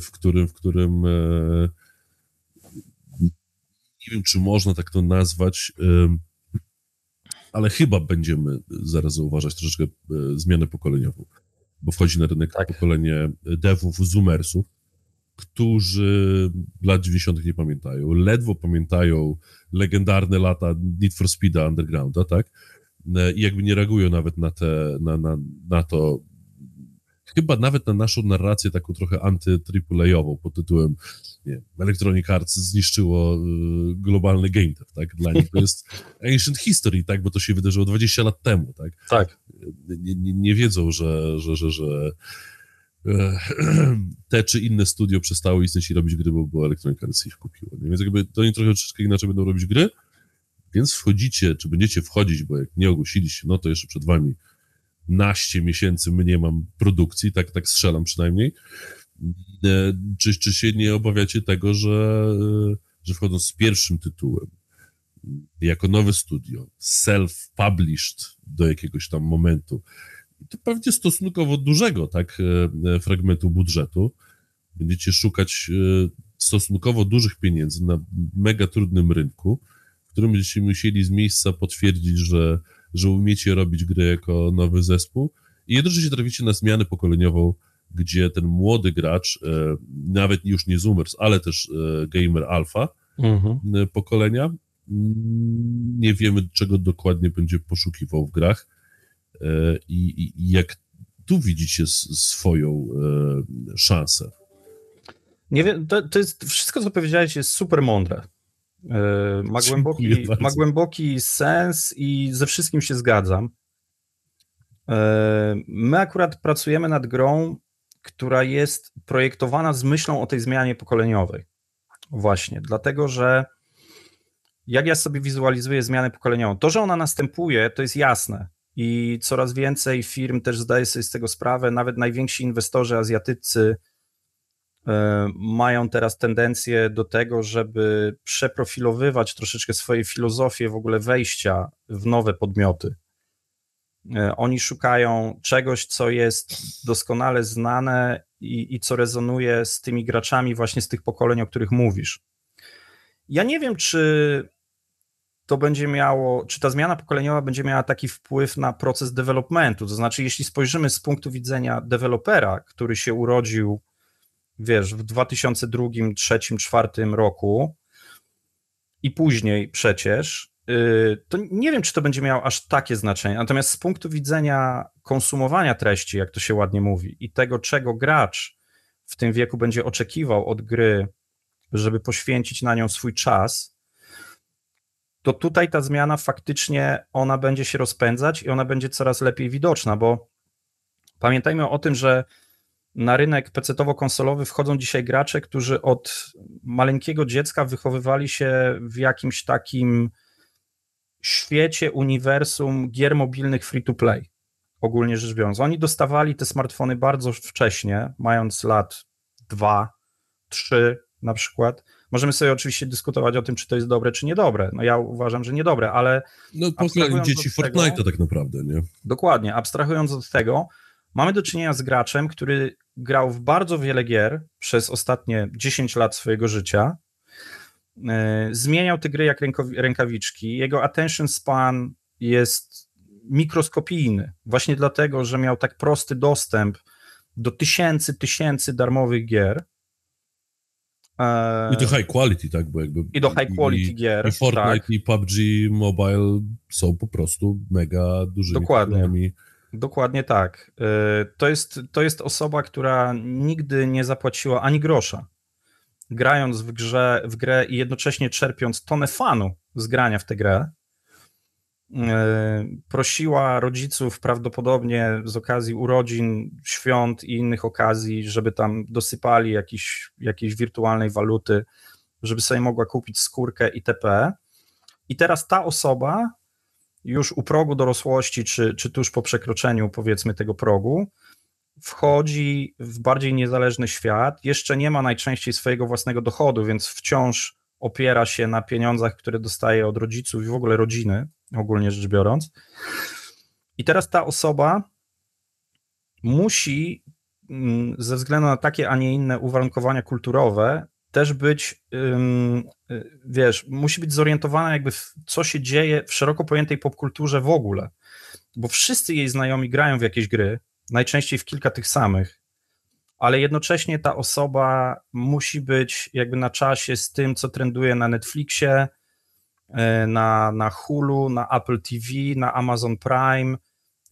w którym, w którym e, nie wiem, czy można tak to nazwać, ale chyba będziemy zaraz zauważać troszeczkę e, zmianę pokoleniową, bo wchodzi na rynek tak. pokolenie devów, zoomersów, którzy lat 90. nie pamiętają, ledwo pamiętają legendarne lata Need for Speeda Undergrounda, tak? E, i jakby nie reagują nawet na, te, na, na, na to, chyba nawet na naszą narrację taką trochę anty ową pod tytułem nie Electronic Arts zniszczyło e, globalny game dev, tak? Dla nich to jest <laughs> ancient history, tak? Bo to się wydarzyło 20 lat temu, tak? Tak. E, nie, nie, nie wiedzą, że, że, że, że <clears throat> te czy inne studio przestały istnieć i robić gry, bo, bo Electronic Arts ich kupiło. Nie? Więc jakby to oni trochę troszeczkę inaczej będą robić gry, więc wchodzicie, czy będziecie wchodzić, bo jak nie ogłosiliście, no to jeszcze przed wami naście miesięcy nie mam produkcji, tak, tak strzelam przynajmniej. E, czy, czy się nie obawiacie tego, że, e, że wchodząc z pierwszym tytułem, jako nowe studio, self-published do jakiegoś tam momentu, to pewnie stosunkowo dużego tak e, fragmentu budżetu, będziecie szukać stosunkowo dużych pieniędzy na mega trudnym rynku, w którym będziecie musieli z miejsca potwierdzić, że, że umiecie robić gry jako nowy zespół i jednocześnie traficie na zmianę pokoleniową, gdzie ten młody gracz, e, nawet już nie Zoomers, ale też e, gamer alfa mhm. E, pokolenia, mm, nie wiemy czego dokładnie będzie poszukiwał w grach i, i, i jak tu widzicie swoją szansę. Nie wiem, to, to jest wszystko, co powiedziałeś, jest super mądre. E, ma głęboki, ma głęboki sens i ze wszystkim się zgadzam. E, my akurat pracujemy nad grą, która jest projektowana z myślą o tej zmianie pokoleniowej. Właśnie, dlatego że jak ja sobie wizualizuję zmianę pokoleniową, to, że ona następuje, to jest jasne. I coraz więcej firm też zdaje sobie z tego sprawę, nawet najwięksi inwestorzy azjatyccy E, mają teraz tendencję do tego, żeby przeprofilowywać troszeczkę swoje filozofie w ogóle wejścia w nowe podmioty. E, oni szukają czegoś, co jest doskonale znane i, i co rezonuje z tymi graczami właśnie z tych pokoleń, o których mówisz. Ja nie wiem, czy to będzie miało, czy ta zmiana pokoleniowa będzie miała taki wpływ na proces developmentu. To znaczy, jeśli spojrzymy z punktu widzenia dewelopera, który się urodził wiesz, w 2002, 2003, 2004 roku i później przecież, y, to nie wiem, czy to będzie miało aż takie znaczenie. Natomiast z punktu widzenia konsumowania treści, jak to się ładnie mówi, i tego, czego gracz w tym wieku będzie oczekiwał od gry, żeby poświęcić na nią swój czas, to tutaj ta zmiana faktycznie ona będzie się rozpędzać i ona będzie coraz lepiej widoczna, bo pamiętajmy o tym, że na rynek PC-owo-konsolowy wchodzą dzisiaj gracze, którzy od maleńkiego dziecka wychowywali się w jakimś takim świecie, uniwersum gier mobilnych free to play, ogólnie rzecz biorąc. Oni dostawali te smartfony bardzo wcześnie, mając lat 2, 3 na przykład. Możemy sobie oczywiście dyskutować o tym, czy to jest dobre, czy niedobre. No ja uważam, że niedobre, ale... No pochylali dzieci Fortnite'a tak naprawdę, nie? Dokładnie. Abstrahując od tego, mamy do czynienia z graczem, który grał w bardzo wiele gier przez ostatnie 10 lat swojego życia. E, zmieniał te gry jak rękawiczki. Jego attention span jest mikroskopijny, właśnie dlatego, że miał tak prosty dostęp do tysięcy, tysięcy darmowych gier. E, I do high quality, tak? Bo jakby, I do high quality i, gier. I Fortnite, tak. i PUBG Mobile są po prostu mega dużymi Dokładnie. Dokładnie tak. Y, to jest, to jest osoba, która nigdy nie zapłaciła ani grosza, grając w, grze, w grę i jednocześnie czerpiąc tonę fanu z grania w tę grę. Y, prosiła rodziców prawdopodobnie z okazji urodzin, świąt i innych okazji, żeby tam dosypali jakiś, jakiejś wirtualnej waluty, żeby sobie mogła kupić skórkę itp. E. I teraz ta osoba już u progu dorosłości, czy, czy tuż po przekroczeniu, powiedzmy, tego progu, wchodzi w bardziej niezależny świat, jeszcze nie ma najczęściej swojego własnego dochodu, więc wciąż opiera się na pieniądzach, które dostaje od rodziców i w ogóle rodziny, ogólnie rzecz biorąc. I teraz ta osoba musi mm, ze względu na takie, a nie inne uwarunkowania kulturowe też być, y, wiesz, musi być zorientowana jakby w co się dzieje w szeroko pojętej popkulturze w ogóle, bo wszyscy jej znajomi grają w jakieś gry, najczęściej w kilka tych samych, ale jednocześnie ta osoba musi być jakby na czasie z tym, co trenduje na Netflixie, y, na, na Hulu, na Apple TV, na Amazon Prime,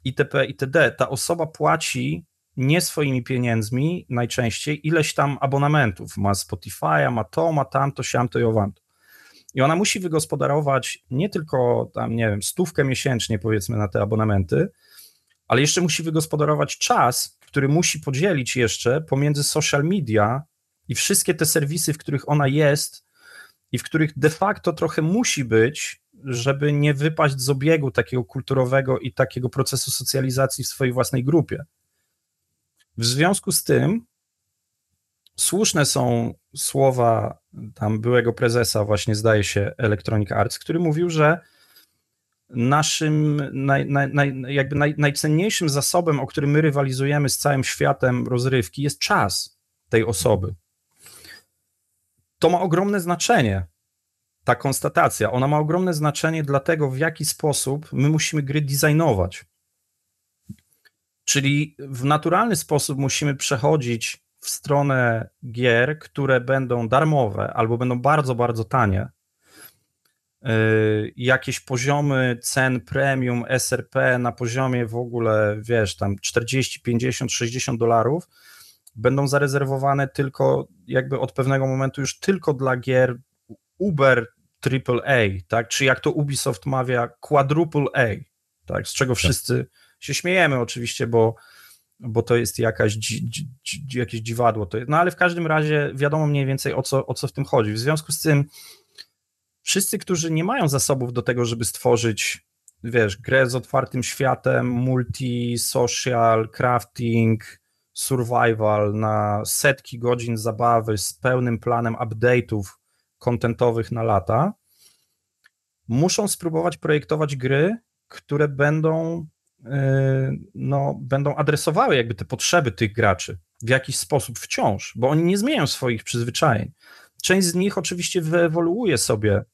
itp., itd. Ta osoba płaci nie swoimi pieniędzmi najczęściej ileś tam abonamentów. Ma Spotify'a, ma to, ma tamto, siamto i owanto. I ona musi wygospodarować nie tylko tam, nie wiem, stówkę miesięcznie powiedzmy na te abonamenty, ale jeszcze musi wygospodarować czas, który musi podzielić jeszcze pomiędzy social media i wszystkie te serwisy, w których ona jest i w których de facto trochę musi być, żeby nie wypaść z obiegu takiego kulturowego i takiego procesu socjalizacji w swojej własnej grupie. W związku z tym słuszne są słowa tam byłego prezesa, właśnie zdaje się, Electronic Arts, który mówił, że naszym naj, naj, naj, jakby najcenniejszym zasobem, o którym my rywalizujemy z całym światem rozrywki, jest czas tej osoby. To ma ogromne znaczenie, ta konstatacja. Ona ma ogromne znaczenie dla tego, w jaki sposób my musimy gry designować. Czyli w naturalny sposób musimy przechodzić w stronę gier, które będą darmowe albo będą bardzo, bardzo tanie. Yy, jakieś poziomy cen premium SRP na poziomie w ogóle, wiesz, tam 40, 50, 60 dolarów będą zarezerwowane tylko jakby od pewnego momentu już tylko dla gier Uber AAA, tak? Czy jak to Ubisoft mawia, quadruple A, tak? Z czego tak. wszyscy się śmiejemy oczywiście, bo, bo to jest jakaś dzi, dzi, dzi, jakieś dziwadło. To jest, no ale w każdym razie wiadomo mniej więcej o co, o co w tym chodzi. W związku z tym wszyscy, którzy nie mają zasobów do tego, żeby stworzyć wiesz, grę z otwartym światem, multi, social, crafting, survival na setki godzin zabawy z pełnym planem update'ów kontentowych na lata, muszą spróbować projektować gry, które będą E, no, będą adresowały jakby te potrzeby tych graczy w jakiś sposób wciąż, bo oni nie zmieniają swoich przyzwyczajeń. Część z nich oczywiście wyewoluuje sobie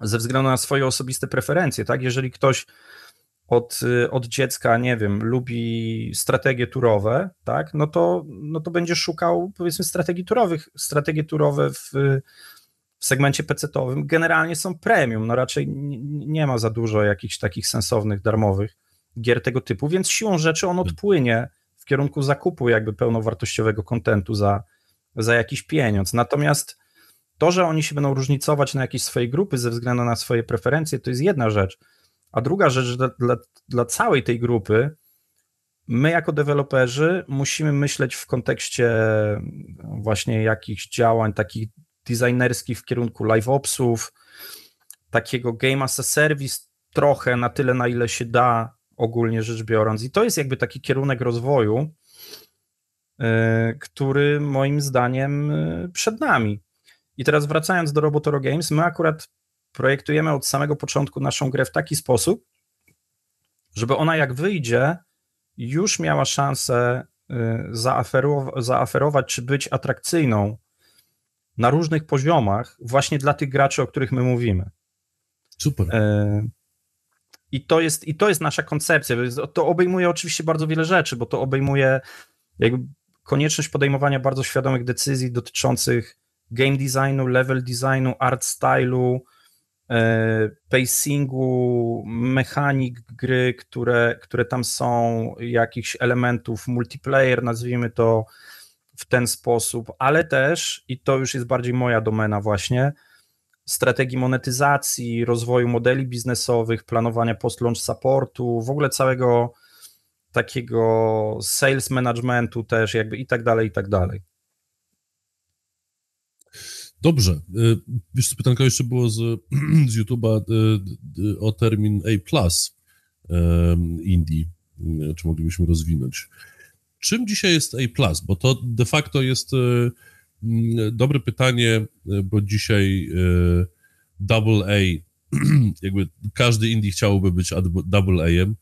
ze względu na swoje osobiste preferencje, tak? Jeżeli ktoś od, y, od dziecka, nie wiem, lubi strategie turowe, tak? No to, no to będzie szukał, powiedzmy, strategii turowych. Strategie turowe w, w segmencie PC-owym generalnie są premium, no raczej nie, nie ma za dużo jakichś takich sensownych, darmowych gier tego typu, więc siłą rzeczy on hmm. odpłynie w kierunku zakupu jakby pełnowartościowego kontentu za, za jakiś pieniądz. Natomiast to, że oni się będą różnicować na jakieś swoje grupy ze względu na swoje preferencje, to jest jedna rzecz. A druga rzecz, że dla, dla, dla całej tej grupy, my jako deweloperzy musimy myśleć w kontekście właśnie jakichś działań takich designerskich w kierunku live opsów, takiego game as a service trochę na tyle, na ile się da, ogólnie rzecz biorąc. I to jest jakby taki kierunek rozwoju, e, który moim zdaniem e, przed nami. I teraz wracając do Robotoro Games, my akurat projektujemy od samego początku naszą grę w taki sposób, żeby ona jak wyjdzie, już miała szansę e, zaaferować czy być atrakcyjną na różnych poziomach, właśnie dla tych graczy, o których my mówimy. Super. I to jest, i to jest nasza koncepcja. To obejmuje oczywiście bardzo wiele rzeczy, bo to obejmuje konieczność podejmowania bardzo świadomych decyzji dotyczących game designu, level designu, art stylu, e, pacingu, mechanik gry, które, które tam są, jakichś elementów multiplayer, nazwijmy to w ten sposób, ale też, i to już jest bardziej moja domena, właśnie, strategii monetyzacji, rozwoju modeli biznesowych, planowania post-launch supportu, w ogóle całego takiego sales managementu też jakby i tak dalej, i tak dalej. Dobrze. Y, wiesz, pytanko jeszcze było z, <clears throat> z YouTube'a y, y, o termin A+, Indie, czy moglibyśmy rozwinąć. Czym dzisiaj jest A+, bo to de facto jest Mm, dobre pytanie, e, bo dzisiaj e, double A, <clears throat> jakby każdy indie chciałby być double A'em.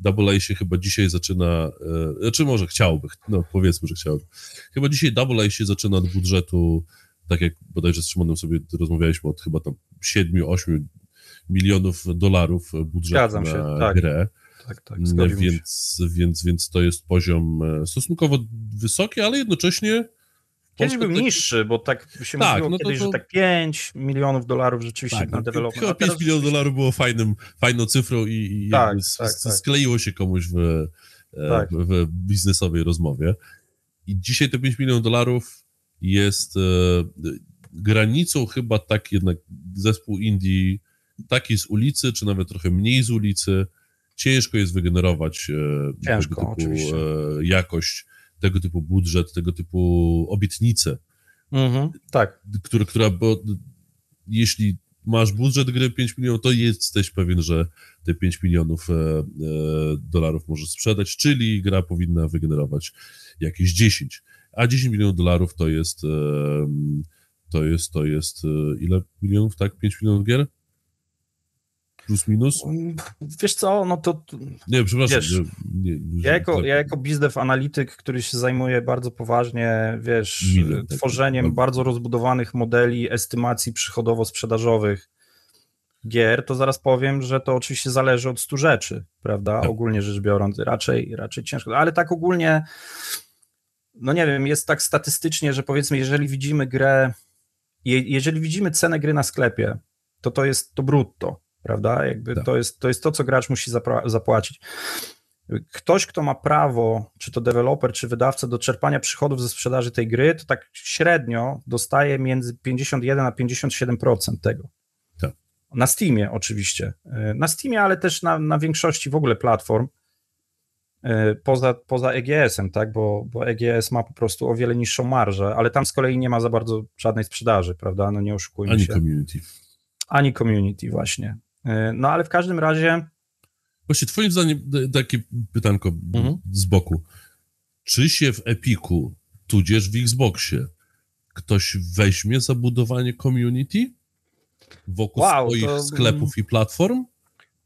Double A się chyba dzisiaj zaczyna, e, czy znaczy może chciałby, no powiedzmy, że chciałby. Chyba dzisiaj Double A się zaczyna od budżetu, tak jak bodajże z Szymonem sobie rozmawialiśmy, od chyba tam 7, 8 milionów dolarów budżetu Zgadzam na się, tak. grę. Tak, tak, więc, więc, więc to jest poziom stosunkowo wysoki, ale jednocześnie Kiedyś był niższy, bo tak się tak, mówiło no kiedyś, to, to... że tak 5 milionów dolarów rzeczywiście tak, na deweloper. No, chyba 5 milionów dolarów było fajnym, fajną cyfrą i, i tak, tak, tak, skleiło się komuś w, e, tak. w, w biznesowej rozmowie. I dzisiaj te 5 milionów dolarów jest e, granicą chyba tak jednak zespół Indii, taki z ulicy, czy nawet trochę mniej z ulicy, ciężko jest wygenerować e, ciężko, typu e, jakość tego typu budżet, tego typu obietnice. Mhm, tak. Który, która, bo jeśli masz budżet gry 5 milionów, to jesteś pewien, że te 5 milionów e, e, dolarów możesz sprzedać, czyli gra powinna wygenerować jakieś 10. A 10 milionów dolarów to jest e, to jest, to jest e, ile milionów, tak? 5 milionów gier? plus minus? Wiesz co, no to... Nie, przepraszam. Wiesz, nie, nie, ja, jako, tak. ja jako bizdew analityk, który się zajmuje bardzo poważnie, wiesz, Mile, tak, tworzeniem tak. bardzo rozbudowanych modeli estymacji przychodowo-sprzedażowych gier, to zaraz powiem, że to oczywiście zależy od stu rzeczy, prawda, tak. ogólnie rzecz biorąc, raczej, raczej ciężko, ale tak ogólnie, no nie wiem, jest tak statystycznie, że powiedzmy, jeżeli widzimy grę, jeżeli widzimy cenę gry na sklepie, to to jest to brutto, prawda? Jakby tak. to, jest, to jest to, co gracz musi zapłacić. Ktoś, kto ma prawo, czy to deweloper, czy wydawca, do czerpania przychodów ze sprzedaży tej gry, to tak średnio dostaje między 51 a 57% tego. Tak. Na Steamie oczywiście. Na Steamie, ale też na, na większości w ogóle platform e, poza, poza EGS-em, tak? bo, bo EGS ma po prostu o wiele niższą marżę, ale tam z kolei nie ma za bardzo żadnej sprzedaży, prawda? No nie oszukujmy Ani się. Ani community. Ani community, właśnie. E, no ale w każdym razie. Właśnie, Twoim zdaniem, takie pytanko mhm. z boku. Czy się w Epiku, tudzież w Xboxie, ktoś weźmie za budowanie community wokół wow, swoich to... sklepów i platform?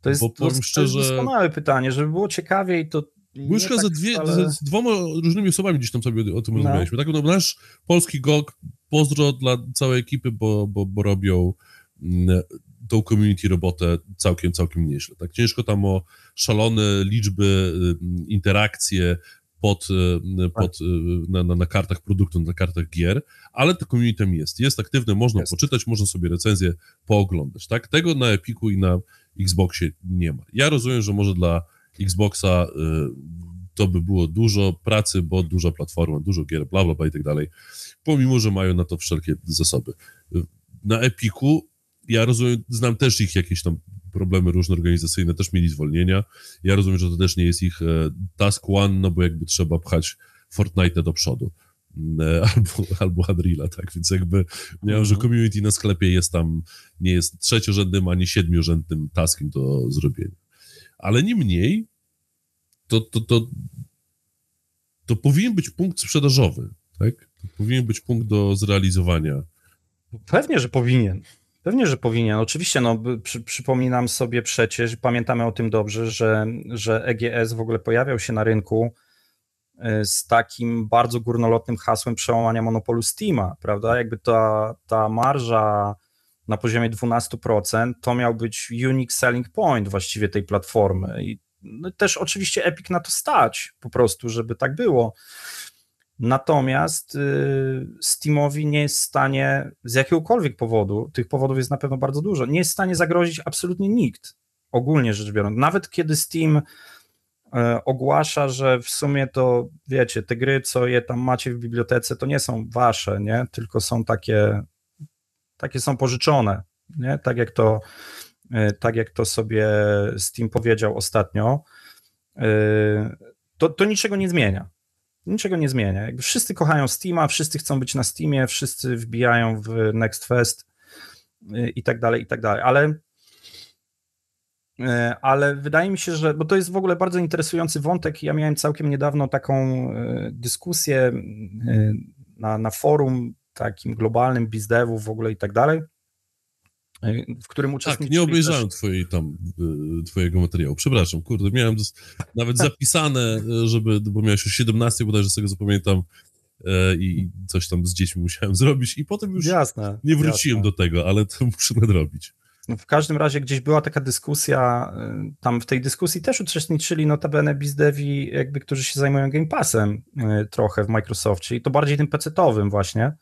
To jest, Bo powiem szczerze, doskonałe pytanie, żeby było ciekawiej, to Łyżka tak ze, ale... ze, dwoma różnymi osobami gdzieś tam sobie o, o tym no. rozmawialiśmy. Tak, no, nasz polski GOG, pozdro dla całej ekipy, bo, bo, bo robią mm, tą community robotę całkiem, całkiem nieźle. Tak? Ciężko tam o szalone liczby, y, interakcje pod, y, pod, y, na, na, na, kartach produktu, na kartach gier, ale to community jest. Jest aktywne, można jest. poczytać, można sobie recenzję pooglądać. Tak? Tego na Epiku i na Xboxie nie ma. Ja rozumiem, że może dla Xboxa y, to by było dużo pracy, bo duża platforma, dużo gier, bla, bla, bla i tak dalej, pomimo, że mają na to wszelkie zasoby. Na Epiku ja rozumiem, znam też ich jakieś tam problemy różne organizacyjne, też mieli zwolnienia. Ja rozumiem, że to też nie jest ich e, task one, no bo jakby trzeba pchać Fortnite do przodu mm, e, <laughs> albo, albo Unreal'a, tak, więc jakby miałem, że mhm. community na sklepie jest tam, nie jest trzeciorzędnym, ani siedmiorzędnym taskiem do zrobienia. Ale nie mniej, to, to, to, to powinien być punkt sprzedażowy, tak? To powinien być punkt do zrealizowania. Pewnie, że powinien. Pewnie, że powinien. Oczywiście, no, przy, przypominam sobie przecież, pamiętamy o tym dobrze, że, że EGS w ogóle pojawiał się na rynku y, z takim bardzo górnolotnym hasłem przełamania monopolu Steama, prawda? Jakby ta, ta marża na poziomie 12% to miał być unique selling point właściwie tej platformy. I no, też oczywiście Epic na to stać po prostu, żeby tak było. Natomiast y, Steamowi nie jest w stanie z jakiegokolwiek powodu, tych powodów jest na pewno bardzo dużo, nie jest w stanie zagrozić absolutnie nikt, ogólnie rzecz biorąc. Nawet kiedy Steam e, ogłasza, że w sumie to wiecie, te gry, co je tam macie w bibliotece, to nie są wasze, nie? Tylko są takie, takie są pożyczone, nie? Tak jak to, e, tak jak to sobie Steam powiedział ostatnio, e, to, to niczego nie zmienia niczego nie zmienia. Jakby wszyscy kochają Steama, wszyscy chcą być na Steamie, wszyscy wbijają w Next Fest y, i tak dalej, i tak dalej, ale y, ale wydaje mi się, że, bo to jest w ogóle bardzo interesujący wątek, ja miałem całkiem niedawno taką y, dyskusję na, na forum takim globalnym bizdewu w ogóle i tak dalej, w którym uczestniczyli... Tak, nie obejrzałem też... twojej tam, y, twojego materiału, przepraszam, kurde, miałem nawet tak. zapisane, y, żeby, bo miałeś o 17 bodajże, z tego zapamiętam, y, i coś tam z dziećmi musiałem <laughs> zrobić i potem już jasne, nie wróciłem jasne. do tego, ale to <laughs> muszę nadrobić. No, w każdym razie gdzieś była taka dyskusja, tam w tej dyskusji też uczestniczyli notabene bizdevi, jakby, którzy się zajmują Game Passem trochę w Microsoftie i to bardziej tym pecetowym właśnie,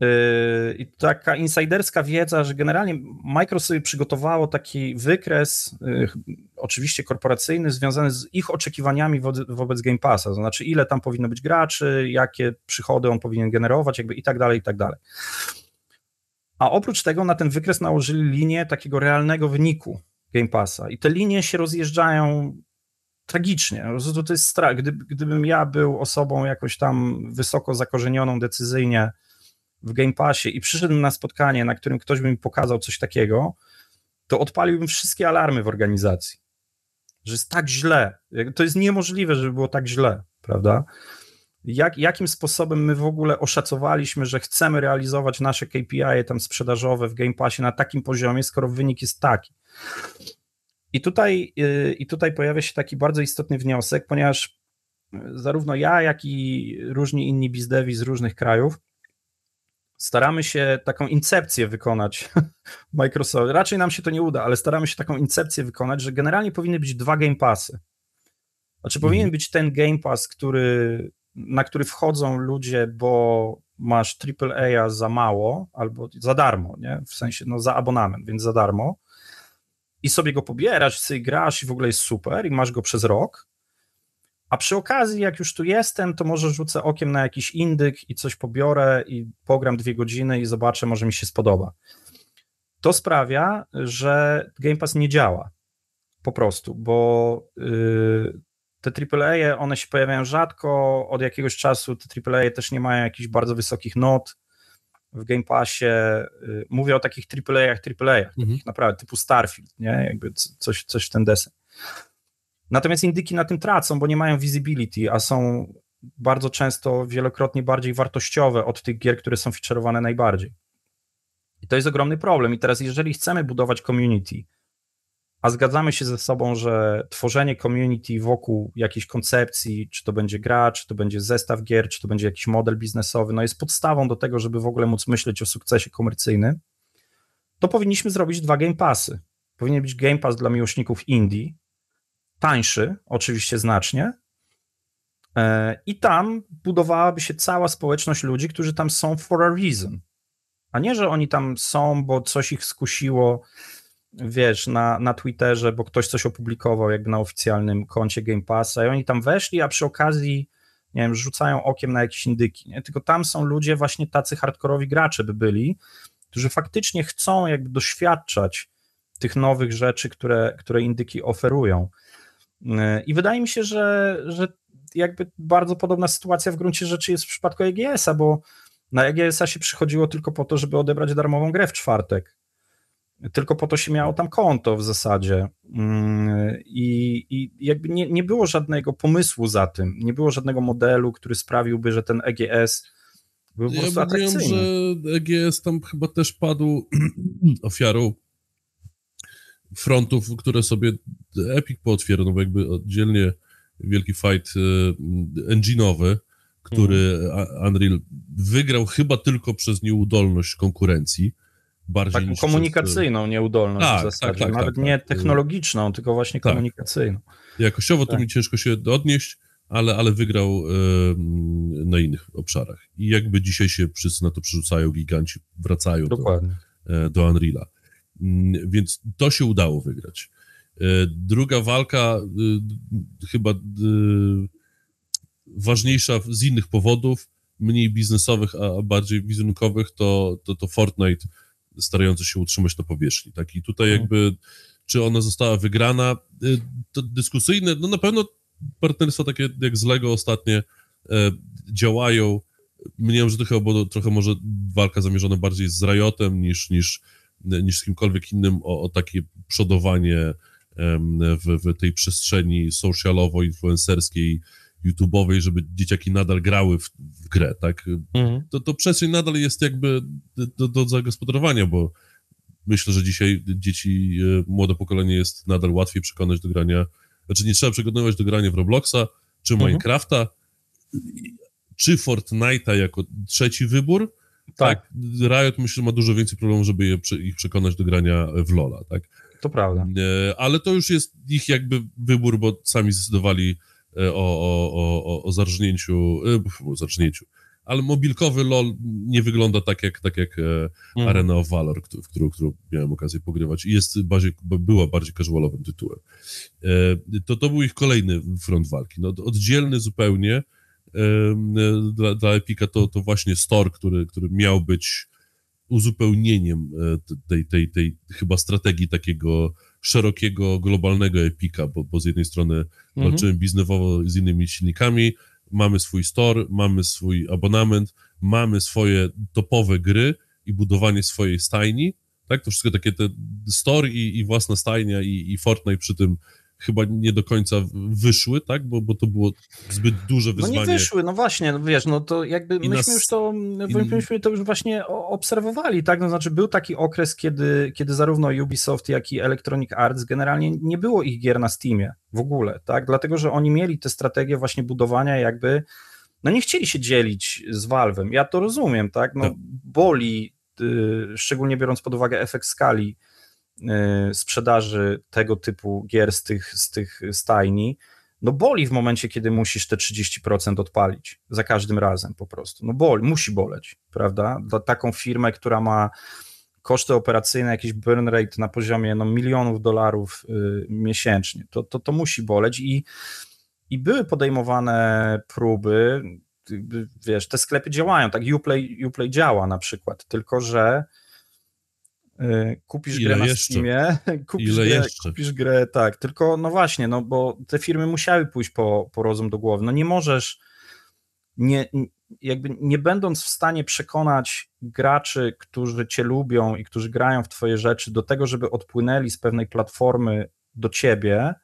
Yy, I taka insiderska wiedza, że generalnie Microsoft sobie przygotowało taki wykres, yy, oczywiście korporacyjny, związany z ich oczekiwaniami wobec Game Passa, to znaczy ile tam powinno być graczy, jakie przychody on powinien generować, jakby i tak dalej, i tak dalej. A oprócz tego na ten wykres nałożyli linię takiego realnego wyniku Game Passa i te linie się rozjeżdżają tragicznie. To jest strach. Gdy, gdybym ja był osobą jakoś tam wysoko zakorzenioną decyzyjnie, w Game Passie i przyszedłbym na spotkanie, na którym ktoś by mi pokazał coś takiego, to odpaliłbym wszystkie alarmy w organizacji. Że jest tak źle. To jest niemożliwe, żeby było tak źle, prawda? Jak, jakim sposobem my w ogóle oszacowaliśmy, że chcemy realizować nasze KPI tam sprzedażowe w Game Passie na takim poziomie, skoro wynik jest taki? I tutaj, y, I tutaj pojawia się taki bardzo istotny wniosek, ponieważ y, zarówno ja, jak i różni inni bizdewi z różnych krajów staramy się taką incepcję wykonać Microsoft. Raczej nam się to nie uda, ale staramy się taką incepcję wykonać, że generalnie powinny być dwa Game Passy. Znaczy mhm. powinien być ten Game Pass, który, na który wchodzą ludzie, bo masz AAA za mało albo za darmo, nie? W sensie no za abonament, więc za darmo. I sobie go pobierasz, sobie grasz i w ogóle jest super i masz go przez rok. A przy okazji, jak już tu jestem, to może rzucę okiem na jakiś indyk i coś pobiorę i pogram dwie godziny i zobaczę, może mi się spodoba. To sprawia, że Game Pass nie działa. Po prostu, bo yy, te AAA, one się pojawiają rzadko, od jakiegoś czasu te AAA też nie mają jakichś bardzo wysokich not w Game Passie. Y, mówię o takich AAA-ach, aaa mhm. takich naprawdę, typu Starfield, nie? Jakby coś, coś w ten desen. Natomiast indyki na tym tracą, bo nie mają visibility, a są bardzo często wielokrotnie bardziej wartościowe od tych gier, które są featureowane najbardziej. I to jest ogromny problem. I teraz, jeżeli chcemy budować community, a zgadzamy się ze sobą, że tworzenie community wokół jakiejś koncepcji, czy to będzie gra, czy to będzie zestaw gier, czy to będzie jakiś model biznesowy, no jest podstawą do tego, żeby w ogóle móc myśleć o sukcesie komercyjnym, to powinniśmy zrobić dwa Game Passy. Powinien być Game Pass dla miłośników Indie, tańszy, oczywiście znacznie. E, I tam budowałaby się cała społeczność ludzi, którzy tam są for a reason. A nie, że oni tam są, bo coś ich skusiło, wiesz, na, na Twitterze, bo ktoś coś opublikował jakby na oficjalnym koncie Game Passa i oni tam weszli, a przy okazji, nie wiem, rzucają okiem na jakieś indyki, nie? Tylko tam są ludzie właśnie tacy hardkorowi gracze by byli, którzy faktycznie chcą jakby doświadczać tych nowych rzeczy, które, które indyki oferują. E, I wydaje mi się, że, że jakby bardzo podobna sytuacja w gruncie rzeczy jest w przypadku EGS-a, bo na EGS-a się przychodziło tylko po to, żeby odebrać darmową grę w czwartek. Tylko po to się miało tam konto w zasadzie. Mm, I, i jakby nie, nie było żadnego pomysłu za tym, nie było żadnego modelu, który sprawiłby, że ten EGS był po prostu ja atrakcyjny. Wiem, że EGS tam chyba też padł <clears throat> ofiarą frontów, które sobie Epic pootwiera, no bo jakby oddzielnie wielki fight e, engine'owy, który hmm. Unreal wygrał chyba tylko przez nieudolność konkurencji. Bardziej Taką e, komunikacyjną przez... nieudolność tak, w zasadzie, tak, tak, nawet tak, tak. nie technologiczną, tylko właśnie tak. komunikacyjną. Jakościowo to mi ciężko się odnieść, ale, ale wygrał e, na innych obszarach. I jakby dzisiaj się wszyscy na to przerzucają, giganci wracają Dokładnie. do, y, do Unreala. Mm, więc to się udało wygrać. E, druga walka, e, chyba e, ważniejsza z innych powodów, mniej biznesowych, a bardziej wizerunkowych, to, to, to Fortnite starający się utrzymać na powierzchni. Tak? I tutaj mhm. jakby, czy ona została wygrana, to dyskusyjne, no na pewno partnerstwa takie jak z LEGO ostatnie działają. Mniemam, że to chyba było trochę może walka zamierzona bardziej z Riotem niż, niż niż z kimkolwiek innym o, o takie przodowanie w, w, tej przestrzeni socialowo-influencerskiej, YouTube'owej, żeby dzieciaki nadal grały w, w grę, tak? Mhm. To, to przestrzeń nadal jest jakby do, do zagospodarowania, bo myślę, że dzisiaj dzieci, e, młode pokolenie jest nadal łatwiej przekonać do grania, znaczy nie trzeba przekonywać do grania w Robloxa, czy mhm. Minecrafta, czy Fortnite'a jako trzeci wybór, tak. tak. Riot myślę, że ma dużo więcej problemów, żeby je, ich przekonać do grania w Lola, tak? To prawda. E, ale to już jest ich jakby wybór, bo sami zdecydowali e, o, o, o, o zarżnięciu, e, o zarżnięciu. Ale mobilkowy LOL nie wygląda tak jak, tak jak mhm. Arena of Valor, w którą, którą miałem okazję pogrywać. Jest bardziej, była bardziej casualowym tytułem. To, to był ich kolejny front walki. No, oddzielny zupełnie, E, dla, dla Epika to, to właśnie Store, który, który miał być uzupełnieniem e, tej, tej, tej chyba strategii takiego szerokiego, globalnego Epika, bo, bo z jednej strony mhm. walczymy biznesowo z innymi silnikami, mamy swój store, mamy swój abonament, mamy swoje topowe gry i budowanie swojej stajni, tak? To wszystko takie te store i, i własna stajnia i, i Fortnite przy tym chyba nie do końca wyszły, tak? Bo, bo to było zbyt duże wyzwanie. No nie wyszły, no właśnie, no wiesz, no to jakby myśmy nas... już to, myśmy to już właśnie obserwowali, tak? No znaczy był taki okres, kiedy, kiedy zarówno Ubisoft, jak i Electronic Arts generalnie nie było ich gier na Steamie w ogóle, tak? Dlatego, że oni mieli tę strategię właśnie budowania jakby no nie chcieli się dzielić z Valve'em, ja to rozumiem, tak? No, no. boli, y, szczególnie biorąc pod uwagę efekt skali E, sprzedaży tego typu gier z tych, z tych stajni, no boli w momencie, kiedy musisz te 30% odpalić za każdym razem po prostu. No boli, musi boleć, prawda? Dla taką firmę, która ma koszty operacyjne, jakiś burn rate na poziomie no, milionów dolarów y, miesięcznie, to, to, to musi boleć i, i były podejmowane próby, wiesz, te sklepy działają, tak Uplay, Uplay działa na przykład, tylko że Y, kupisz Ile grę na jeszcze? Steamie, <laughs> kupisz Ile grę, jeszcze? kupisz grę, tak, tylko no właśnie, no bo te firmy musiały pójść po, po rozum do głowy, no nie możesz, nie, jakby nie będąc w stanie przekonać graczy, którzy cię lubią i którzy grają w twoje rzeczy do tego, żeby odpłynęli z pewnej platformy do ciebie,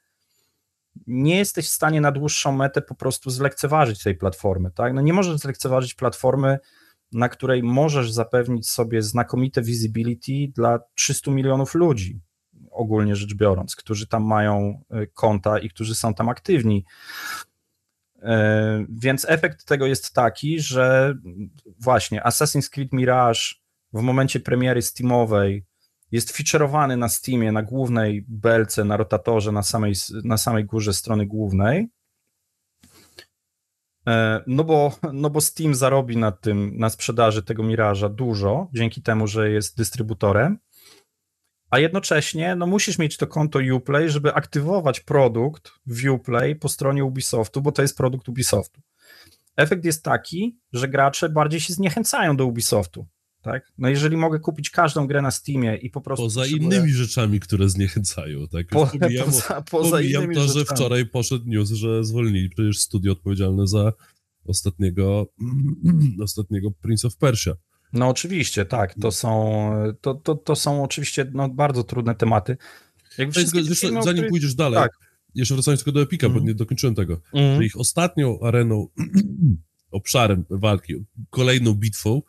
nie jesteś w stanie na dłuższą metę po prostu zlekceważyć tej platformy, tak, no nie możesz zlekceważyć platformy, na której możesz zapewnić sobie znakomite visibility dla 300 milionów ludzi, ogólnie rzecz biorąc, którzy tam mają e, konta i którzy są tam aktywni. E, więc efekt tego jest taki, że właśnie Assassin's Creed Mirage w momencie premiery Steamowej jest featureowany na Steamie, na głównej belce, na rotatorze, na samej, na samej górze strony głównej. E, no bo, no bo Steam zarobi na tym, na sprzedaży tego Miraża dużo, dzięki temu, że jest dystrybutorem, a jednocześnie no musisz mieć to konto Uplay, żeby aktywować produkt w Uplay po stronie Ubisoftu, bo to jest produkt Ubisoftu. Efekt jest taki, że gracze bardziej się zniechęcają do Ubisoftu, tak? No jeżeli mogę kupić każdą grę na Steamie i po prostu... Poza potrzebuję... innymi rzeczami, które zniechęcają, tak? Po, pomijam, <laughs> poza, poza pomijam innymi to, rzeczami. że wczoraj poszedł news, że zwolnili przecież studio odpowiedzialne za ostatniego, <clears throat> ostatniego Prince of Persia. No oczywiście, tak, to są, to, to, to są oczywiście no, bardzo trudne tematy. zanim który... pójdziesz dalej, tak. jeszcze wracając tylko do Epika, mm. bo mhm. nie dokończyłem tego, mm. ich ostatnią areną, <clears throat> obszarem walki, kolejną bitwą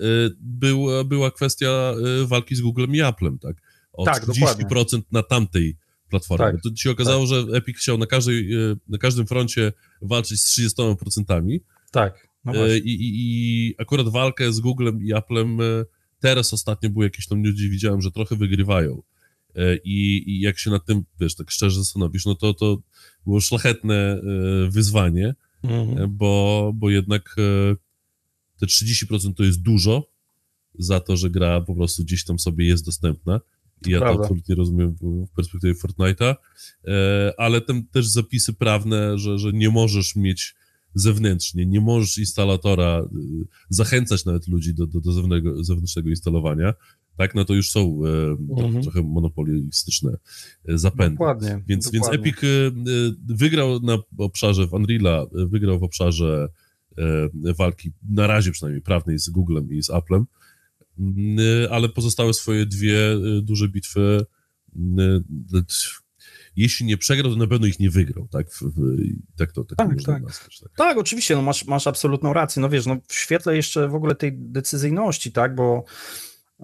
Y, był, była kwestia y, walki z Googlem i Applem, tak? O tak, 30% dokładnie. na tamtej platformie. Tak, to się okazało, tak. że Epic chciał na, każdej, y, na każdym froncie walczyć z 30%. Tak. No I, i, I akurat walkę z Googlem i Applem teraz ostatnio były jakieś tam ludzie, widziałem, że trochę wygrywają. I, I, jak się nad tym, wiesz, tak szczerze zastanowisz, no to to było szlachetne wyzwanie, mhm. bo, bo jednak te 30% to jest dużo za to, że gra po prostu gdzieś tam sobie jest dostępna. I ja Prawda. to absolutnie rozumiem w perspektywie Fortnite'a, e, ale tam też zapisy prawne, że, że nie możesz mieć zewnętrznie, nie możesz instalatora y, zachęcać nawet ludzi do, do, do zewnętrznego, zewnętrznego instalowania, tak, no to już są e, tak mhm. trochę monopolistyczne e, zapędy. Dokładnie, więc, dokładnie. więc Epic y, y, wygrał na obszarze w Unreal'a, wygrał w obszarze E, walki, na razie przynajmniej prawnej z Googlem i z Applem, mm, e, ale pozostałe swoje dwie e, duże bitwy, mm, jeśli nie przegrał, to na pewno ich nie wygrał, tak? tak to tak, tak, tak. Nazwać, tak. tak. oczywiście, no masz, masz absolutną rację, no wiesz, no w świetle jeszcze w ogóle tej decyzyjności, tak, bo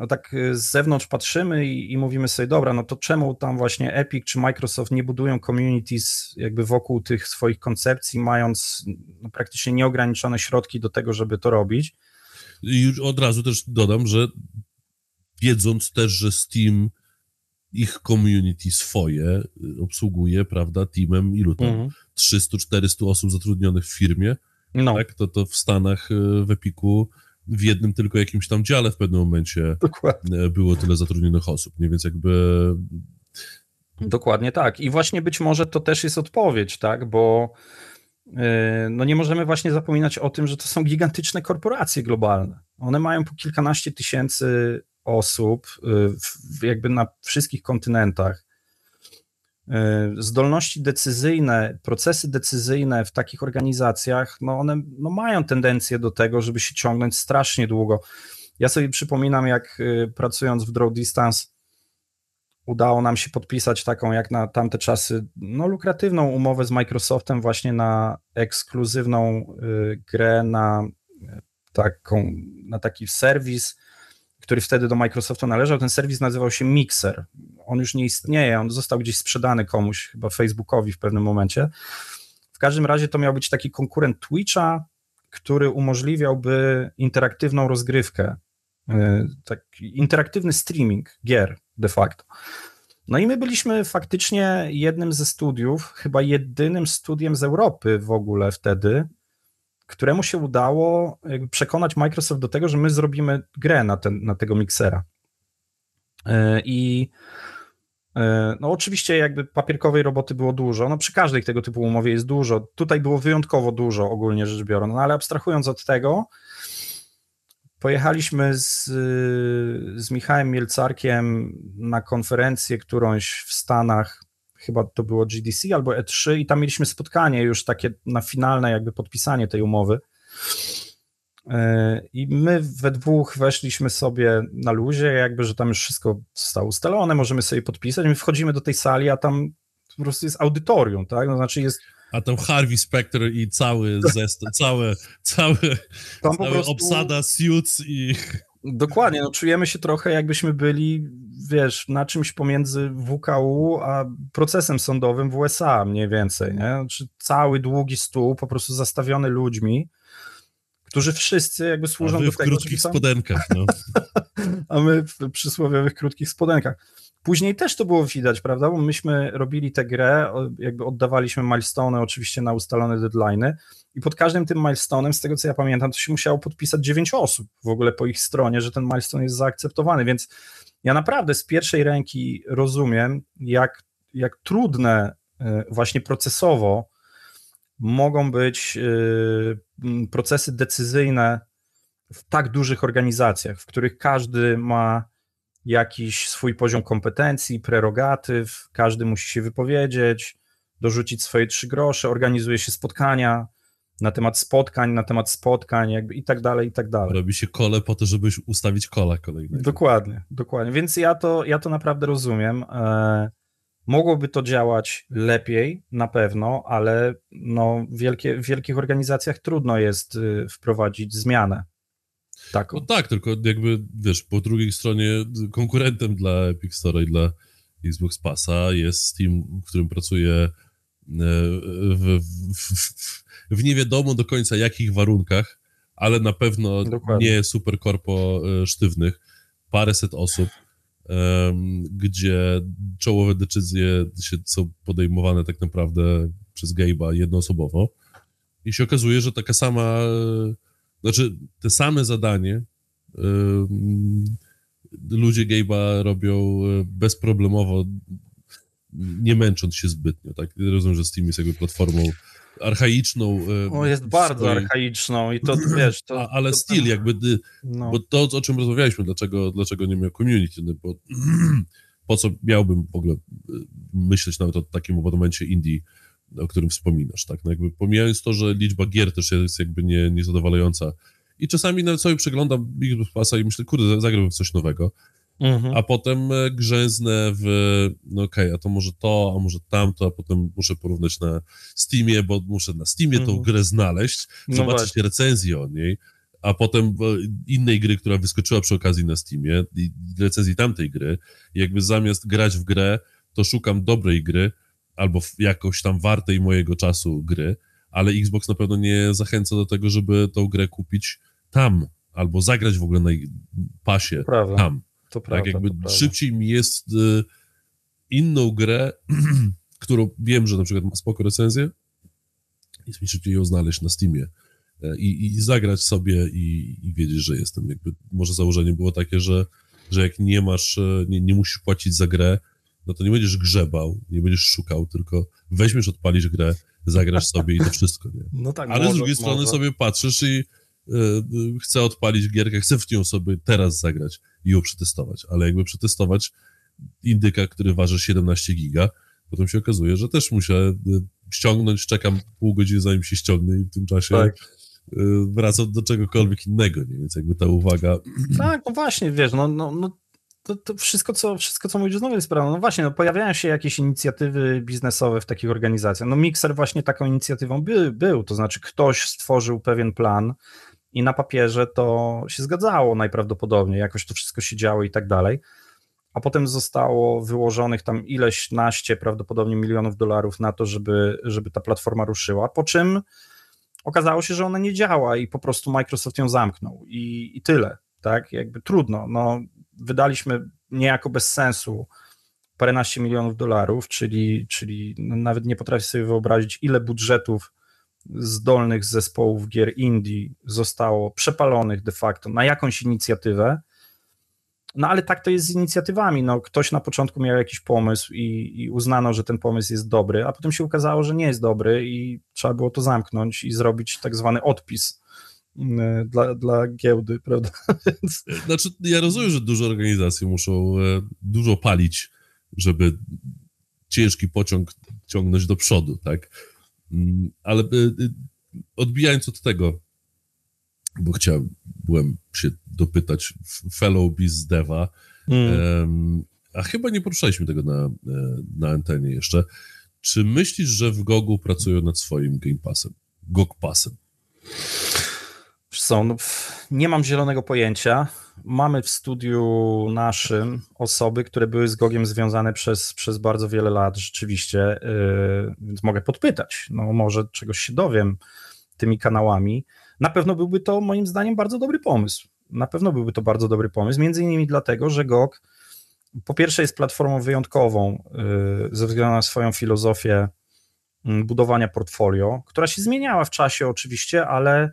no tak y, z zewnątrz patrzymy i, i, mówimy sobie, dobra, no to czemu tam właśnie Epic czy Microsoft nie budują communities jakby wokół tych swoich koncepcji, mając no, praktycznie nieograniczone środki do tego, żeby to robić? I już od razu też dodam, że wiedząc też, że Steam ich community swoje y, obsługuje, prawda, teamem ilu tam? Mhm. 300-400 osób zatrudnionych w firmie, no. tak? To, to w Stanach y, w Epiku w jednym tylko jakimś tam dziale w pewnym momencie e, Dokładnie. było tyle zatrudnionych osób, nie? Więc jakby... Dokładnie tak. I właśnie być może to też jest odpowiedź, tak? Bo e, no nie możemy właśnie zapominać o tym, że to są gigantyczne korporacje globalne. One mają po kilkanaście tysięcy osób, e, jakby na wszystkich kontynentach. E, zdolności decyzyjne, procesy decyzyjne w takich organizacjach, no one no mają tendencję do tego, żeby się ciągnąć strasznie długo. Ja sobie przypominam, jak e, pracując w Draw Distance, udało nam się podpisać taką, jak na tamte czasy, no lukratywną umowę z Microsoftem właśnie na ekskluzywną e, grę, na taką, na taki serwis, który wtedy do Microsoftu należał. Ten serwis nazywał się Mixer on już nie istnieje, on został gdzieś sprzedany komuś, chyba Facebookowi w pewnym momencie. W każdym razie to miał być taki konkurent Twitcha, który umożliwiałby interaktywną rozgrywkę, e, taki interaktywny streaming gier de facto. No i my byliśmy faktycznie jednym ze studiów, chyba jedynym studiem z Europy w ogóle wtedy, któremu się udało przekonać Microsoft do tego, że my zrobimy grę na, ten, na tego miksera. E, I E, no oczywiście jakby papierkowej roboty było dużo, no przy każdej tego typu umowie jest dużo, tutaj było wyjątkowo dużo ogólnie rzecz biorąc, no ale abstrahując od tego, pojechaliśmy z, z Michałem Mielcarkiem na konferencję którąś w Stanach, chyba to było GDC albo E3 i tam mieliśmy spotkanie już takie na finalne jakby podpisanie tej umowy. E, I my we dwóch weszliśmy sobie na luzie, jakby, że tam już wszystko zostało ustalone, możemy sobie podpisać. My wchodzimy do tej sali, a tam po prostu jest audytorium, tak? No, znaczy jest. A tam Harvey Specter i cały zestaw, <laughs> cały cały tam prostu... obsada suits i... Dokładnie, no czujemy się trochę jakbyśmy byli, wiesz, na czymś pomiędzy WKU a procesem sądowym w USA mniej więcej, nie? Znaczy cały długi stół po prostu zastawiony ludźmi, którzy wszyscy jakby służą do tego. w krótkich są... spodenkach, no. <laughs> A my w przysłowiowych krótkich spodenkach. Później też to było widać, prawda? Bo myśmy robili tę grę, jakby oddawaliśmy milestone oczywiście na ustalone deadline'y i pod każdym tym milestone'em, z tego co ja pamiętam, to się musiało podpisać dziewięć osób w ogóle po ich stronie, że ten milestone jest zaakceptowany, więc ja naprawdę z pierwszej ręki rozumiem, jak, jak trudne y, właśnie procesowo mogą być y, procesy decyzyjne w tak dużych organizacjach, w których każdy ma jakiś swój poziom kompetencji, prerogatyw, każdy musi się wypowiedzieć, dorzucić swoje trzy grosze, organizuje się spotkania na temat spotkań, na temat spotkań, jakby i tak dalej, i tak dalej. Robi się kole po to, żeby ustawić kola kolejnego. Dokładnie, dokładnie. Więc ja to, ja to naprawdę rozumiem. E, Mogłoby to działać lepiej na pewno, ale no, wielkie, w wielkich organizacjach trudno jest y, wprowadzić zmianę. Tak. No tak, tylko jakby wiesz, po drugiej stronie y, konkurentem dla Epic Store i dla Xbox Passa jest Steam, w którym pracuje y, w, w, w, w nie wiadomo do końca jakich warunkach, ale na pewno Dokładnie. nie korpo sztywnych, paręset osób gdzie czołowe decyzje są podejmowane tak naprawdę przez Gabe'a jednoosobowo. I się okazuje, że taka sama, znaczy te same zadanie ludzie Gabe'a robią bezproblemowo, nie męcząc się zbytnio. Tak? Rozumiem, że Steam jest jakby platformą archaiczną. E, o, jest bardzo archaiczną i to wiesz. To, A, ale to... styl, jakby. Y, no. Bo to, o czym rozmawialiśmy, dlaczego, dlaczego nie miał community, no bo <clears throat> po co miałbym w ogóle y, myśleć nawet o takim abonamencie Indii, o którym wspominasz, tak? No jakby pomijając to, że liczba gier też jest jakby nie, niezadowalająca. I czasami nawet sobie przeglądam Xbox Passa i myślę, kurde, zagrałbym coś nowego. Mhm. A potem e, grzęznę w, no okej, okay, a to może to, a może tamto, a potem muszę porównać na Steamie, bo muszę na Steamie mhm. tą grę znaleźć, no zobaczyć właśnie. recenzję o niej, a potem innej gry, która wyskoczyła przy okazji na Steamie, i recenzji tamtej gry. I jakby zamiast grać w grę, to szukam dobrej gry, albo jakoś tam wartej mojego czasu gry, ale Xbox na pewno nie zachęca do tego, żeby tą grę kupić tam, albo zagrać w ogóle na pasie Prawda. tam. Tak to prawda, tak jakby to szybciej prawda. mi jest y, inną grę, <clears throat> którą wiem, że na przykład ma spoko recenzję, jest mi szybciej ją znaleźć na Steamie e, i, i zagrać sobie i, i, wiedzieć, że jestem jakby, może założenie było takie, że, że jak nie masz, e, nie, nie musisz płacić za grę, no to nie będziesz grzebał, nie będziesz szukał, tylko weźmiesz, odpalisz grę, zagrasz <laughs> sobie i to wszystko, nie? No tak, Ale może, z drugiej strony może. sobie patrzysz i Y, y, chcę odpalić gierkę, chcę w nią sobie teraz zagrać i ją przetestować, ale jakby przetestować indyka, który waży 17 giga, potem się okazuje, że też muszę y, ściągnąć, czekam pół godziny zanim się ściągnę i w tym czasie tak. wracam do czegokolwiek innego, nie? więc jakby ta uwaga... <clears throat> Tak, no właśnie, wiesz, no, no, no to, to, wszystko, co, wszystko, co mówisz, znowu jest prawdą. No właśnie, no pojawiają się jakieś inicjatywy biznesowe w takich organizacjach. No Mixer właśnie taką inicjatywą by, był, to znaczy ktoś stworzył pewien plan, i na papierze to się zgadzało najprawdopodobniej, jakoś to wszystko się działo i tak dalej. A potem zostało wyłożonych tam ileś naście, prawdopodobnie milionów dolarów na to, żeby, żeby ta platforma ruszyła. Po czym okazało się, że ona nie działa i po prostu Microsoft ją zamknął. I, i tyle, tak? Jakby trudno. No, wydaliśmy niejako bez sensu paręnaście milionów dolarów, czyli, czyli no, nawet nie potrafię sobie wyobrazić, ile budżetów zdolnych zespołów gier indie zostało przepalonych de facto na jakąś inicjatywę. No ale tak to jest z inicjatywami. No, ktoś na początku miał jakiś pomysł i, i uznano, że ten pomysł jest dobry, a potem się ukazało, że nie jest dobry i trzeba było to zamknąć i zrobić tak zwany odpis mm, dla, dla giełdy, prawda? <laughs> Znaczy, ja rozumiem, że duże organizacje muszą e, dużo palić, żeby ciężki pociąg ciągnąć do przodu, tak? Mm, ale y, y, odbijając od tego, bo chciałem byłem się dopytać fellow bizdewa, mm. a chyba nie poruszaliśmy tego na, e, na antenie jeszcze. Czy myślisz, że w Gogu pracują nad swoim Game Passem? Gog Passem? Są, no, nie mam zielonego pojęcia mamy w studiu naszym osoby, które były z Gogiem związane przez, przez bardzo wiele lat rzeczywiście, yy, więc mogę podpytać, no może czegoś się dowiem tymi kanałami. Na pewno byłby to moim zdaniem bardzo dobry pomysł. Na pewno byłby to bardzo dobry pomysł, między innymi dlatego, że GOG po pierwsze jest platformą wyjątkową yy, ze względu na swoją filozofię mm, budowania portfolio, która się zmieniała w czasie oczywiście, ale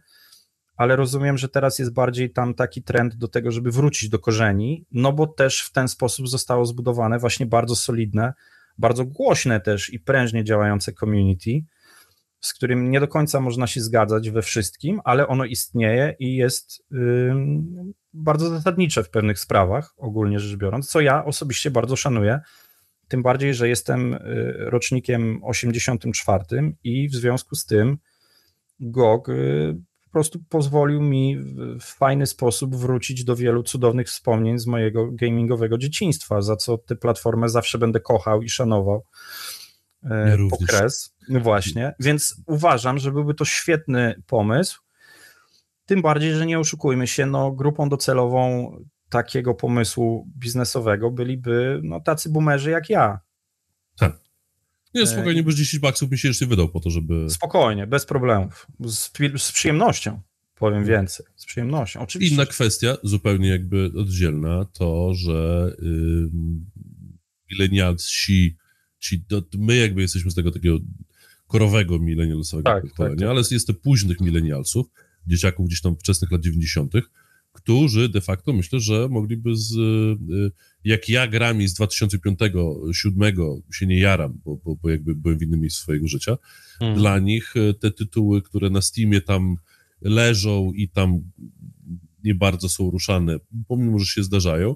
ale rozumiem, że teraz jest bardziej tam taki trend do tego, żeby wrócić do korzeni, no bo też w ten sposób zostało zbudowane właśnie bardzo solidne, bardzo głośne też i prężnie działające community, z którym nie do końca można się zgadzać we wszystkim, ale ono istnieje i jest yy, bardzo zasadnicze w pewnych sprawach, ogólnie rzecz biorąc, co ja osobiście bardzo szanuję. Tym bardziej, że jestem y, rocznikiem 84 i w związku z tym GOG y, po prostu pozwolił mi w fajny sposób wrócić do wielu cudownych wspomnień z mojego gamingowego dzieciństwa, za co tę platformę zawsze będę kochał i szanował. E, ja Pokres, właśnie. Więc uważam, że byłby to świetny pomysł. Tym bardziej, że nie oszukujmy się, no, grupą docelową takiego pomysłu biznesowego byliby no, tacy boomerzy jak ja. Tak. Nie, e, spokojnie, bo 10 baksów mi się jeszcze wydał po to, żeby... Spokojnie, bez problemów. Z, z przyjemnością, powiem mm. więcej. Z przyjemnością, oczywiście. Inna kwestia, zupełnie jakby oddzielna, to, że yy, milenialsi, ci, my jakby jesteśmy z tego takiego korowego milenialsowego tak, pokolenia, tak, tak. ale tak. jest to późnych milenialsów, dzieciaków gdzieś tam wczesnych lat 90., którzy de facto myślę, że mogliby z, y, y, jak ja gram z 2005, 2007 się nie jaram, bo, bo, bo jakby byłem w innym miejscu swojego życia, hmm. dla nich y, te tytuły, które na Steamie tam leżą i tam nie bardzo są ruszane, pomimo, że się zdarzają,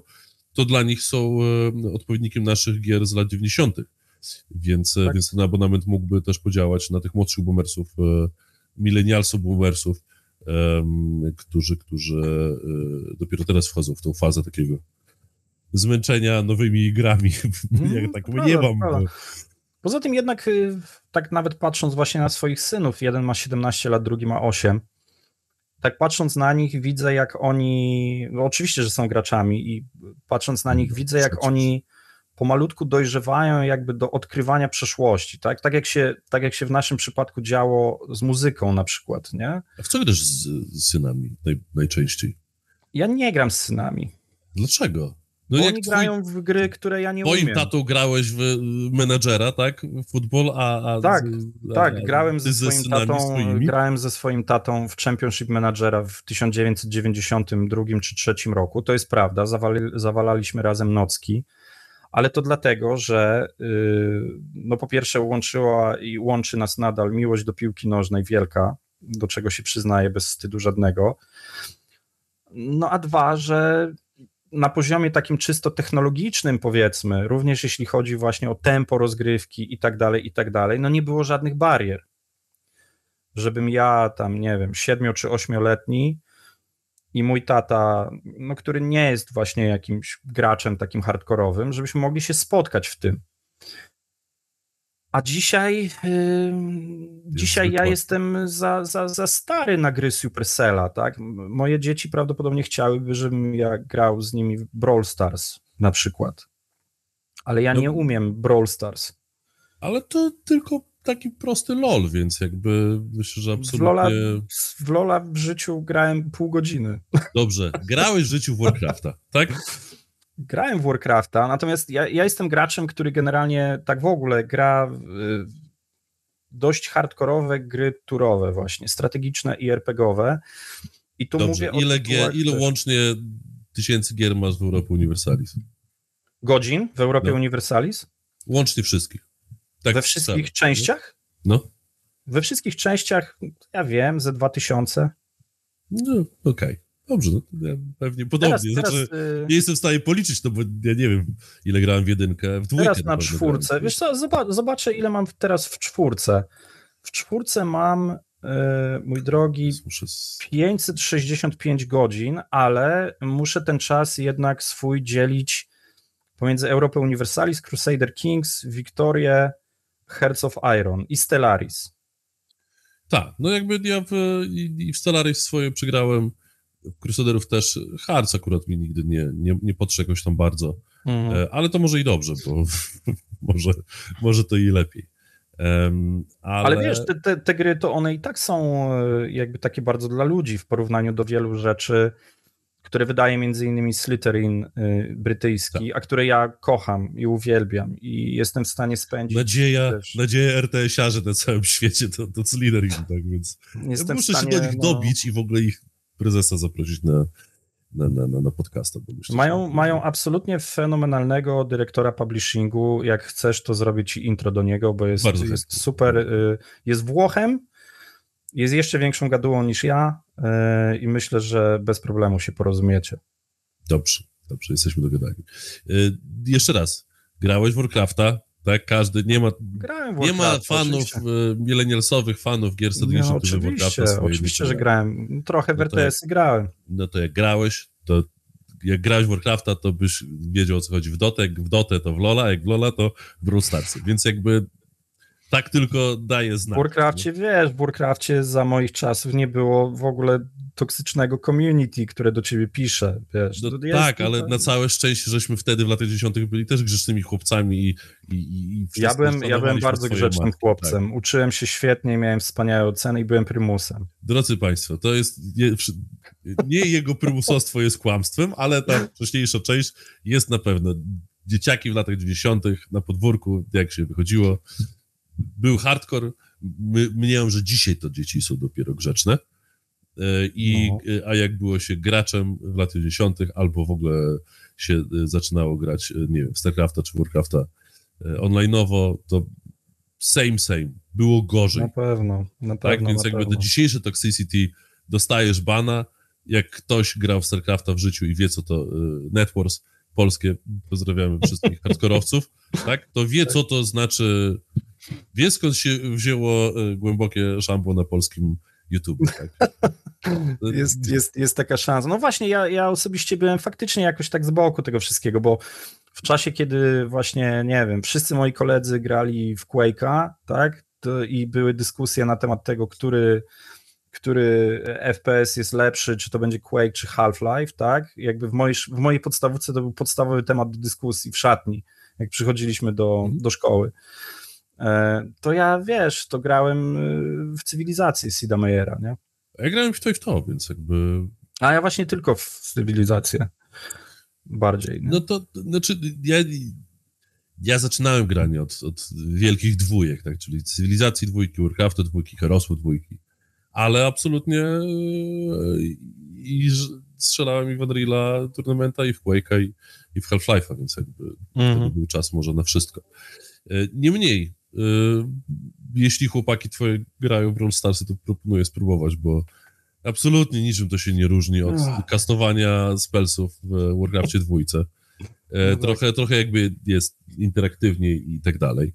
to dla nich są odpowiednikiem naszych gier z lat 90. Więc, tak. więc ten abonament mógłby też podziałać na tych młodszych boomersów, milenialsów boomersów, którzy, którzy e, dopiero teraz wchodzą w tą fazę takiego zmęczenia nowymi grami. <laughs> Mm, ja tak prawda, nie mam. Bo... Poza tym jednak, y, tak nawet patrząc właśnie na swoich synów, jeden ma 17 lat, drugi ma 8, tak patrząc na nich widzę jak oni, no oczywiście, że są graczami i patrząc na nich no, widzę jak oni pomalutku dojrzewają jakby do odkrywania przeszłości, tak? Tak jak się, tak jak się w naszym przypadku działo z muzyką na przykład, nie? A w co grasz z, z synami naj, najczęściej? Ja nie gram z synami. Dlaczego? No Bo jak oni twój, grają w gry, które ja nie twoim umiem. im tatą grałeś w menedżera, tak? W futbol, a... a tak, z, tak, tak grałem ze, ze swoim tatą, swoimi? grałem ze swoim tatą w Championship Managera w 1992 czy 3 roku, to jest prawda, zawali, zawalaliśmy razem nocki ale to dlatego, że y, no po pierwsze łączyła i łączy nas nadal miłość do piłki nożnej wielka, do czego się przyznaję bez wstydu żadnego. No a dwa, że na poziomie takim czysto technologicznym, powiedzmy, również jeśli chodzi właśnie o tempo rozgrywki i tak dalej, i tak dalej, no nie było żadnych barier. Żebym ja tam, nie wiem, siedmiu czy ośmioletni i mój tata, no, który nie jest właśnie jakimś graczem takim hardkorowym, żebyśmy mogli się spotkać w tym. A dzisiaj, yy, dzisiaj ja jestem za, za, za stary na gry Supercella, tak? Moje dzieci prawdopodobnie chciałyby, żebym ja grał z nimi w Brawl Stars na przykład. Ale ja no, nie umiem Brawl Stars. Ale to tylko taki prosty LOL, więc jakby myślę, że absolutnie... W Lola, w Lola w życiu grałem pół godziny. Dobrze, grałeś w życiu w Warcrafta, tak? Grałem w Warcrafta, natomiast ja, ja jestem graczem, który generalnie tak w ogóle gra w y, dość hardkorowe gry turowe właśnie, strategiczne i RPGowe. I tu Dobrze, mówię ile, gier, ile łącznie tysięcy gier masz w Europie Universalis? Godzin w Europie no. Universalis? Łącznie wszystkich. Tak, we wszystkich same. częściach? No. We wszystkich częściach, ja wiem, ze 2000. No, okej. Okay. Dobrze, no, pewnie podobnie. Teraz, znaczy, teraz, nie y- jestem w stanie policzyć, no bo ja nie wiem, ile grałem w jedynkę, w dwójkę. Teraz na, na czwórce. Grałem. Wiesz co, zobaczę, ile mam teraz w czwórce. W czwórce mam, y, mój drogi, 565 godzin, ale muszę ten czas jednak swój dzielić pomiędzy Europę Universalis, Crusader Kings, Wiktorię, Hearts of Iron i Stellaris. Tak, no jakby ja w, i w Stellaris swoje przegrałem, w Crusaderów też, Hearts akurat mi nigdy nie, nie, nie podszedł jakoś tam bardzo, mhm. E, ale to może i dobrze, bo <laughs> może, może to i lepiej. Um, ale... ale... wiesz, te, te, te, gry to one i tak są e, jakby takie bardzo dla ludzi w porównaniu do wielu rzeczy, które wydaje między innymi Slytherin y, brytyjski, tak. a które ja kocham i uwielbiam i jestem w stanie spędzić... Nadzieja, nadzieja RTS-iarzy na całym świecie to, to Slytherin, tak więc jestem ja muszę stanie, się do nich no. dobić no... i w ogóle ich prezesa zaprosić na, na, na, na podcasta. Bo myślę, mają, że... mają absolutnie fenomenalnego dyrektora publishingu. Jak chcesz, to zrobić intro do niego, bo jest, jest super. Y, jest Włochem, jest jeszcze większą gadułą niż ja e, i myślę, że bez problemu się porozumiecie. Dobrze, dobrze, jesteśmy dogadani. E, jeszcze raz, grałeś w Warcrafta, tak? Każdy, nie ma, grałem nie ma fanów, e, milenialsowych fanów gier strategicznych, no, którzy Warcrafta swoje Oczywiście, że grałem. Trochę w no RTS grałem. No to jak grałeś, to jak grałeś w Warcrafta, to byś wiedział o co chodzi w Dotek, w Dotę to w Lola, jak w Lola to w Brawl Więc jakby tak tylko daje znak. W Warcraftie, wiesz, w Warcraftie za moich czasów nie było w ogóle toksycznego community, które do ciebie pisze, wiesz. No, tak, ale na całe szczęście, żeśmy wtedy w latach 90. byli też grzecznymi chłopcami i, i, i ja byłem, ja byłem bardzo grzecznym chłopcem. Tak. Uczyłem się świetnie, miałem wspaniałe oceny i byłem prymusem. Drodzy Państwo, to jest... Nie jego prymusostwo jest kłamstwem, ale ta wcześniejsza część jest na pewno. Dzieciaki w latach 90. na podwórku, jak się wychodziło, był hardcore. My, mniemam, że dzisiaj to dzieci są dopiero grzeczne. E, I, no. E, a jak było się graczem w latach 90., albo w ogóle się e, zaczynało grać, nie wiem, StarCrafta czy Warcrafta onlineowo, to same, same. Było gorzej. Na pewno, na tak? pewno. Tak, więc jakby pewno. dzisiejsze toxicity dostajesz bana, jak ktoś grał w StarCrafta w życiu i wie, co to Netwars polskie, pozdrawiamy wszystkich hardkorowców, <laughs> tak, to wie, co to znaczy Wie skąd się wzięło y, głębokie szambo na polskim YouTube. Tak? <laughs> jest, jest, jest taka szansa. No właśnie, ja, ja osobiście byłem faktycznie jakoś tak z boku tego wszystkiego, bo w czasie, kiedy właśnie, nie wiem, wszyscy moi koledzy grali w Quake'a, tak, to, i były dyskusje na temat tego, który który FPS jest lepszy, czy to będzie Quake, czy Half-Life, tak? Jakby w mojej, w mojej podstawówce to był podstawowy temat do dyskusji w szatni, jak przychodziliśmy do, mhm. do szkoły. E, to ja, wiesz, to grałem y, w cywilizacji Sida Meiera, nie? Ja grałem w to i w to, więc jakby... A ja właśnie tylko w cywilizację bardziej. Nie? No to, znaczy, ja, ja zaczynałem granie od, od wielkich dwójek, tak, czyli cywilizacji dwójki, Warcrafta dwójki, Karosły dwójki, ale absolutnie e, i strzelałem i w Unreal'a Tournamenta, i w Quake'a, i, i w Half-Life'a, więc jakby mhm. był czas może na wszystko. E, niemniej, Y, jeśli chłopaki twoje grają w Brawl Starsy, to proponuję spróbować, bo absolutnie niczym to się nie różni od kastowania spelsów w Warcraftie dwójce. E, no trochę, trochę jakby jest interaktywniej i tak dalej.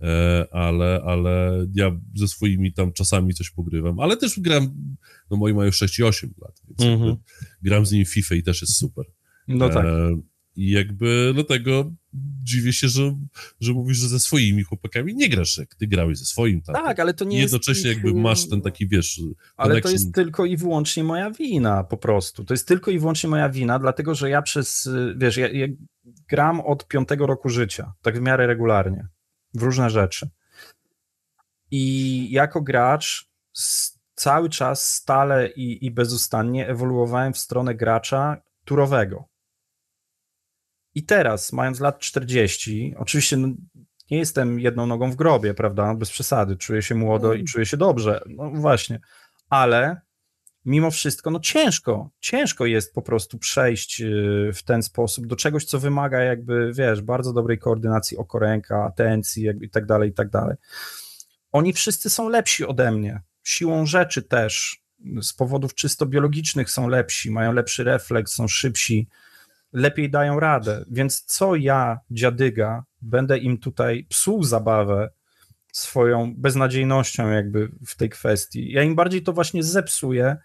E, ale, ale ja ze swoimi tam czasami coś pogrywam, ale też gram, no moi mają 6 i 8 lat, więc mm -hmm. gram z nimi FIFA i też jest super. No tak. E, i jakby dlatego no, dziwię się, że, że mówisz, że ze swoimi chłopakami nie grasz, jak ty grałeś ze swoim. Tak, tak ale to nie jednocześnie jest jakby masz ten taki, wiesz... Ale to jest tylko i wyłącznie moja wina po prostu. To jest tylko i wyłącznie moja wina, dlatego że ja przez, wiesz, ja, ja gram od piątego roku życia, tak w miarę regularnie, w różne rzeczy. I jako gracz cały czas, stale i, i bezustannie ewoluowałem w stronę gracza turowego i teraz, mając lat 40, oczywiście no, nie jestem jedną nogą w grobie, prawda? Bez przesady, czuję się młodo i mm. czuję się dobrze. No właśnie, ale mimo wszystko, no ciężko, ciężko jest po prostu przejść y, w ten sposób do czegoś, co wymaga jakby, wiesz, bardzo dobrej koordynacji okoręka, atencji i tak dalej, i tak dalej. Oni wszyscy są lepsi ode mnie, siłą rzeczy też, z powodów czysto biologicznych są lepsi, mają lepszy refleks, są szybsi, lepiej dają radę. Więc co ja, dziadyga, będę im tutaj psuł zabawę swoją beznadziejnością jakby w tej kwestii. Ja im bardziej to właśnie zepsuję,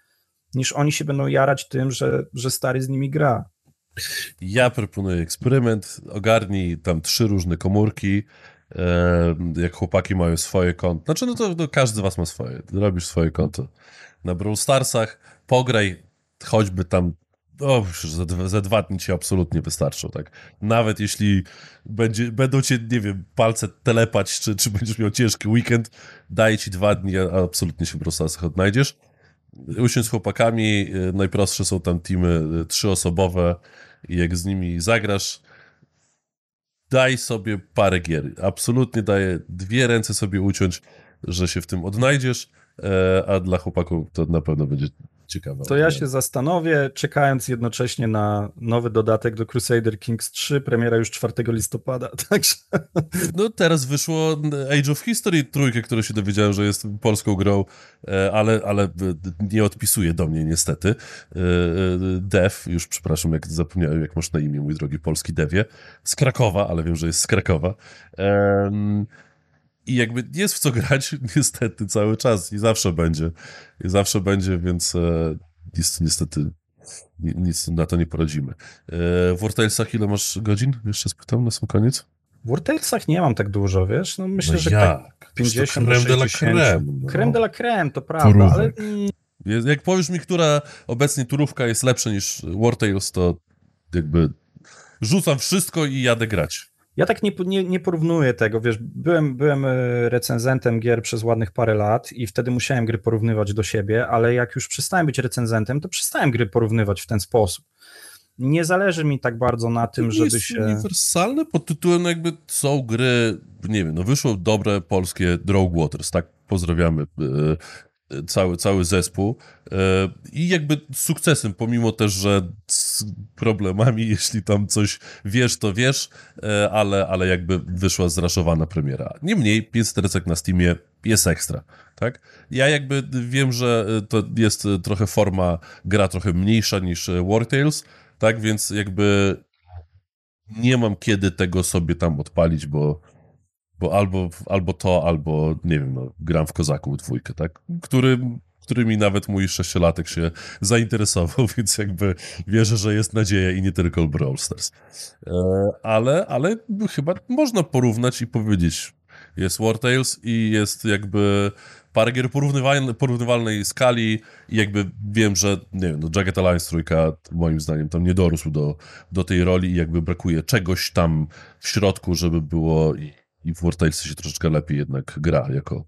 niż oni się będą jarać tym, że, że stary z nimi gra. Ja proponuję eksperyment, ogarnij tam trzy różne komórki, jak chłopaki mają swoje konto. Znaczy, no to, każdy z was ma swoje, robisz swoje konto. Na Brawl Starsach pograj choćby tam no, ze, za dwa dni ci absolutnie wystarczą, tak. Nawet jeśli będzie, będą cię, nie wiem, palce telepać, czy, czy będziesz miał ciężki weekend, daję ci dwa dni, a absolutnie się po prostu odnajdziesz. Usiądź z chłopakami, e, najprostsze są tam teamy e, trzyosobowe i jak z nimi zagrasz, daj sobie parę gier. Absolutnie daję dwie ręce sobie uciąć, że się w tym odnajdziesz, e, a dla chłopaków to na pewno będzie ciekawa. To ja się zastanowię, czekając jednocześnie na nowy dodatek do Crusader Kings 3, premiera już 4 listopada, <laughs> także... No teraz wyszło e, Age of History trójkę, które się dowiedziałem, że jest polską grą, e, ale, ale e, nie odpisuje do mnie niestety. Dev, już przepraszam, jak zapomniałem, jak masz na imię, mój drogi polski devie, z Krakowa, ale wiem, że jest z Krakowa. Um, i jakby jest w co grać <laughs> niestety cały czas i zawsze będzie. I zawsze będzie, więc e, nic, niestety nic na to nie poradzimy. E, w Wartalesach ile masz godzin? Jeszcze spytam na sam koniec. W Wartalesach nie mam tak dużo, wiesz? No myślę, no że tak 50 krem de la creme. No. Krem de la creme, to prawda, Turówek. ale... jak powiesz mi, która obecnie turówka jest lepsza niż Wartails, to jakby rzucam wszystko i jadę grać. Ja tak nie, nie, nie, porównuję tego, wiesz, byłem, byłem e, recenzentem gier przez ładnych parę lat i wtedy musiałem gry porównywać do siebie, ale jak już przestałem być recenzentem, to przestałem gry porównywać w ten sposób. Nie zależy mi tak bardzo na tym, to żeby jest się... uniwersalne pod tytułem jakby są gry, nie wiem, no wyszło dobre polskie Waters, tak? Pozdrawiamy e, cały, cały zespół e, i jakby sukcesem, pomimo też, że z problemami, <laughs> jeśli tam coś wiesz, to wiesz, e, ale, ale jakby wyszła zraszowana premiera. Niemniej 5 stercek na Steamie jest ekstra, tak? Ja jakby wiem, że e, to jest trochę forma, gra trochę mniejsza niż War Tales, tak? Więc jakby nie mam kiedy tego sobie tam odpalić, bo bo albo, albo to, albo nie wiem, no, gram w Kozaku dwójkę, tak? Który którymi nawet mój sześciolatek się zainteresował, <laughs> więc jakby wierzę, że jest nadzieja i nie tylko Brawl Stars. E, ale, ale chyba można porównać i powiedzieć, jest War Tales i jest jakby parę gier porównywalnej, porównywalnej skali i jakby wiem, że nie wiem, no Jagged Alliance trójka moim zdaniem tam nie dorósł do, do tej roli i jakby brakuje czegoś tam w środku, żeby było i w Vortexie się troszeczkę lepiej jednak gra jako.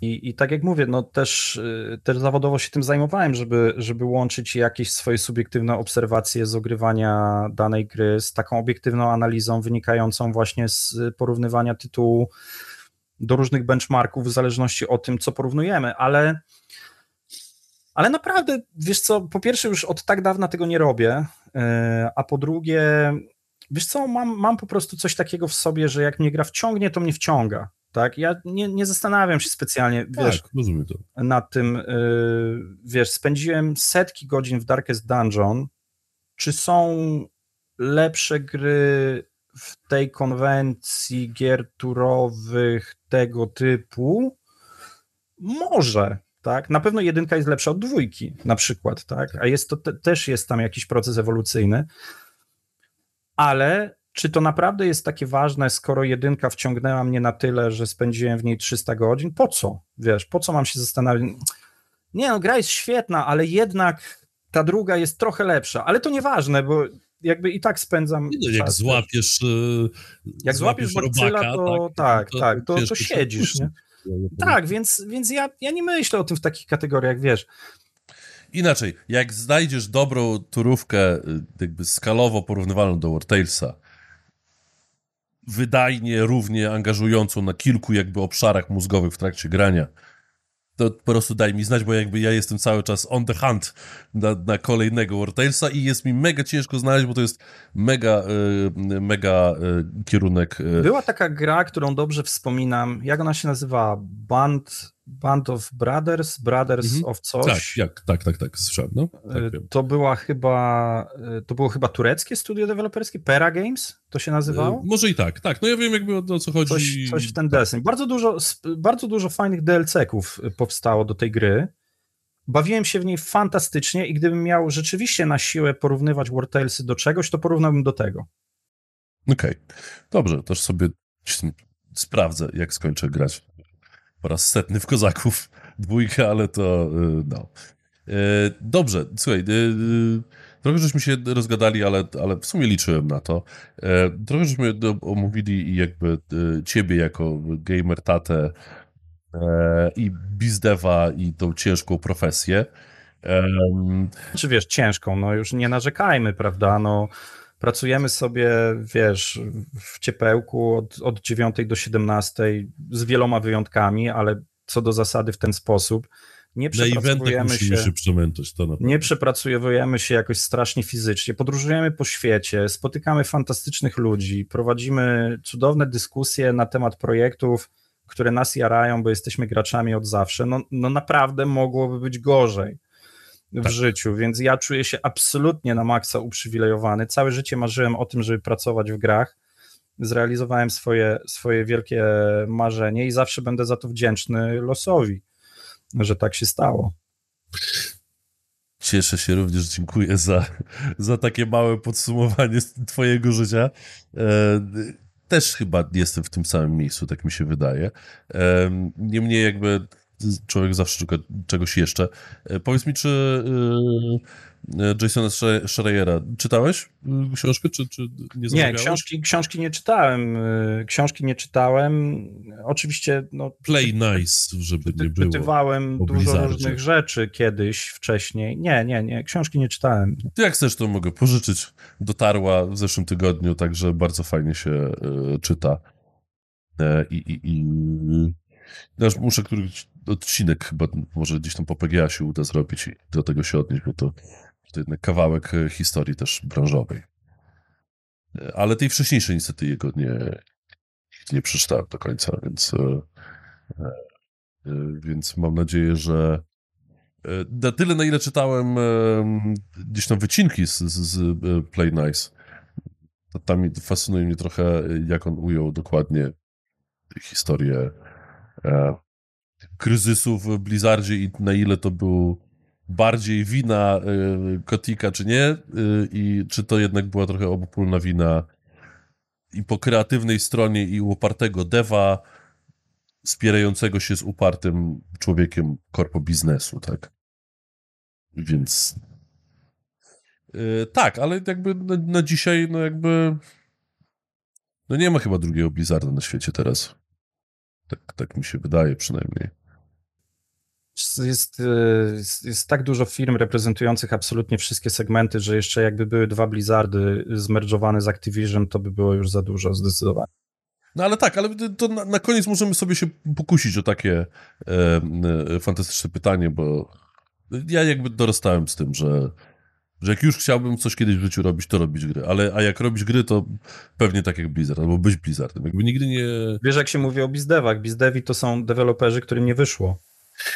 I, I tak jak mówię, no też, y, też zawodowo się tym zajmowałem, żeby, żeby łączyć jakieś swoje subiektywne obserwacje z ogrywania danej gry z taką obiektywną analizą wynikającą właśnie z porównywania tytułu do różnych benchmarków w zależności od tym, co porównujemy, ale, ale naprawdę, wiesz co, po pierwsze już od tak dawna tego nie robię, y, a po drugie wiesz co, mam, mam po prostu coś takiego w sobie, że jak mnie gra wciągnie, to mnie wciąga. Tak, ja nie, nie zastanawiam się specjalnie, tak, wiesz, nad tym, yy, wiesz, spędziłem setki godzin w Darkest Dungeon, czy są lepsze gry w tej konwencji gier turowych tego typu? Może, tak? Na pewno jedynka jest lepsza od dwójki, na przykład, tak? tak. A jest to te, też jest tam jakiś proces ewolucyjny ale czy to naprawdę jest takie ważne, skoro jedynka wciągnęła mnie na tyle, że spędziłem w niej 300 godzin? Po co? Wiesz, po co mam się zastanawiać? Nie, no, gra jest świetna, ale jednak ta druga jest trochę lepsza, ale to nieważne, bo jakby i tak spędzam. Nie, no, jak złapiesz. E, jak złapiesz, złapiesz to tak, no, tak, tak to, to, to siedzisz. Nie? Tak, więc, więc ja, ja nie myślę o tym w takich kategoriach, wiesz inaczej, jak znajdziesz dobrą turówkę y, jakby skalowo porównywalną do Wartailsa, wydajnie, równie angażującą na kilku jakby obszarach mózgowych w trakcie grania, to po prostu daj mi znać, bo jakby ja jestem cały czas on the hunt na, na kolejnego Wartailsa i jest mi mega ciężko znaleźć, bo to jest mega, y, mega y, kierunek. Y. Była taka gra, którą dobrze wspominam, jak ona się nazywa? Band... Band of Brothers, Brothers mhm. of coś. Tak, tak, tak, tak, słyszałem. No, y, tak to była chyba, y, to było chyba tureckie studio deweloperskie, Pera Games to się nazywało? Y, może i tak, tak. No ja wiem jakby o, co chodzi. Coś, coś w ten tak. deseń. Bardzo dużo, bardzo dużo fajnych DLC-ków powstało do tej gry. Bawiłem się w niej fantastycznie i gdybym miał rzeczywiście na siłę porównywać Wartalesy do czegoś, to porównałbym do tego. Okej, okay. dobrze, też sobie sprawdzę, jak skończę grać po raz setny w Kozaków dwójkę, ale to y, no. Y, dobrze, słuchaj, y, trochę żeśmy się rozgadali, ale, ale w sumie liczyłem na to. Trochę żeśmy omówili jakby ciebie jako gamer tatę i bizdewa i tą ciężką profesję. Czy znaczy, wiesz, ciężką, no już nie narzekajmy, prawda, no pracujemy sobie, wiesz, w ciepełku od, od 9 do 17 z wieloma wyjątkami, ale co do zasady w ten sposób. Nie przepracowujemy się, się nie przepracowujemy się jakoś strasznie fizycznie. Podróżujemy po świecie, spotykamy fantastycznych ludzi, prowadzimy cudowne dyskusje na temat projektów, które nas jarają, bo jesteśmy graczami od zawsze. No, no naprawdę mogłoby być gorzej w tak. życiu, więc ja czuję się absolutnie na maksa uprzywilejowany. Całe życie marzyłem o tym, żeby pracować w grach. Zrealizowałem swoje, swoje wielkie marzenie i zawsze będę za to wdzięczny losowi, że tak się stało. Cieszę się również, dziękuję za, za takie małe podsumowanie Twojego życia. E, też chyba jestem w tym samym miejscu, tak mi się wydaje. E, niemniej, jakby człowiek zawsze szuka czegoś jeszcze. E, powiedz mi, czy e, e, Jasona Schreiera czytałeś książkę, czy, czy nie Nie, książki, książki nie czytałem. Książki nie czytałem. Oczywiście, no... Play nice, żeby nie było. Czytywałem dużo różnych rzeczy kiedyś, wcześniej. Nie, nie, nie, książki nie czytałem. Jak chcesz, to mogę pożyczyć. Dotarła w zeszłym tygodniu, także bardzo fajnie się czyta. I, i, i nasz no, muszę któryś odcinek chyba, może gdzieś tam po PGA się uda zrobić i do tego się odnieść, bo to, to jednak kawałek e, historii też branżowej. E, ale tej wcześniejszej niestety jego nie, nie przeczytałem do końca, więc, e, więc mam nadzieję, że na tyle, na ile czytałem gdzieś tam wycinki z, z Play Nice, to tam fascynuje mnie trochę, jak on ujął dokładnie historię E, kryzysu w Blizzardzie i na ile to był bardziej wina e, Kotika, czy nie, e, i czy to jednak była trochę obopólna wina i po kreatywnej stronie i upartego dewa spierającego się z upartym człowiekiem korpo biznesu, tak? Więc Yy, tak, ale jakby na, na, dzisiaj, no jakby. No nie ma chyba drugiego Blizzarda na świecie teraz. Tak, tak mi się wydaje przynajmniej. Jest, e, jest, jest, tak dużo firm reprezentujących absolutnie wszystkie segmenty, że jeszcze jakby były dwa Blizzardy zmerżowane z Activision, to by było już za dużo zdecydowanie. No ale tak, ale to na, na koniec możemy sobie się pokusić o takie e, e, fantastyczne pytanie, bo ja jakby dorastałem z tym, że że jak już chciałbym coś kiedyś w życiu robić, to robić gry. Ale a jak robisz gry, to pewnie tak jak Blizzard, albo być Blizzardem. Jakby nigdy nie. Wiesz, jak się mówi o bizdewach. Bizdewi to są deweloperzy, którym nie wyszło.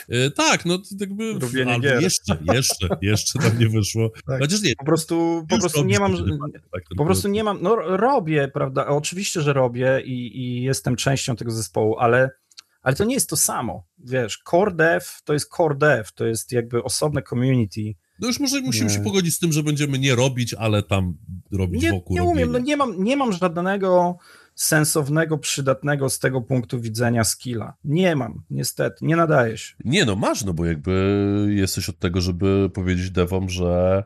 E, tak, no jakby. Robienie gier. Jeszcze, jeszcze, jeszcze tam nie wyszło. <laughs> Tak. Chociaż nie. Po prostu, po prostu nie mam. Tak, tak, tak, po prostu no. nie mam. No robię, prawda? Oczywiście, że robię i, i jestem częścią tego zespołu, ale ale to nie jest to samo. Wiesz, core dev to jest core dev, to jest jakby osobne community, no już może musimy nie. się pogodzić z tym, że będziemy nie robić, ale tam robić nie, wokół Nie robienia. umiem, no nie mam, nie mam żadnego sensownego, przydatnego z tego punktu widzenia skilla. Nie mam, niestety, nie nadaje się. Nie no, masz, no bo jakby jesteś od tego, żeby powiedzieć devom, że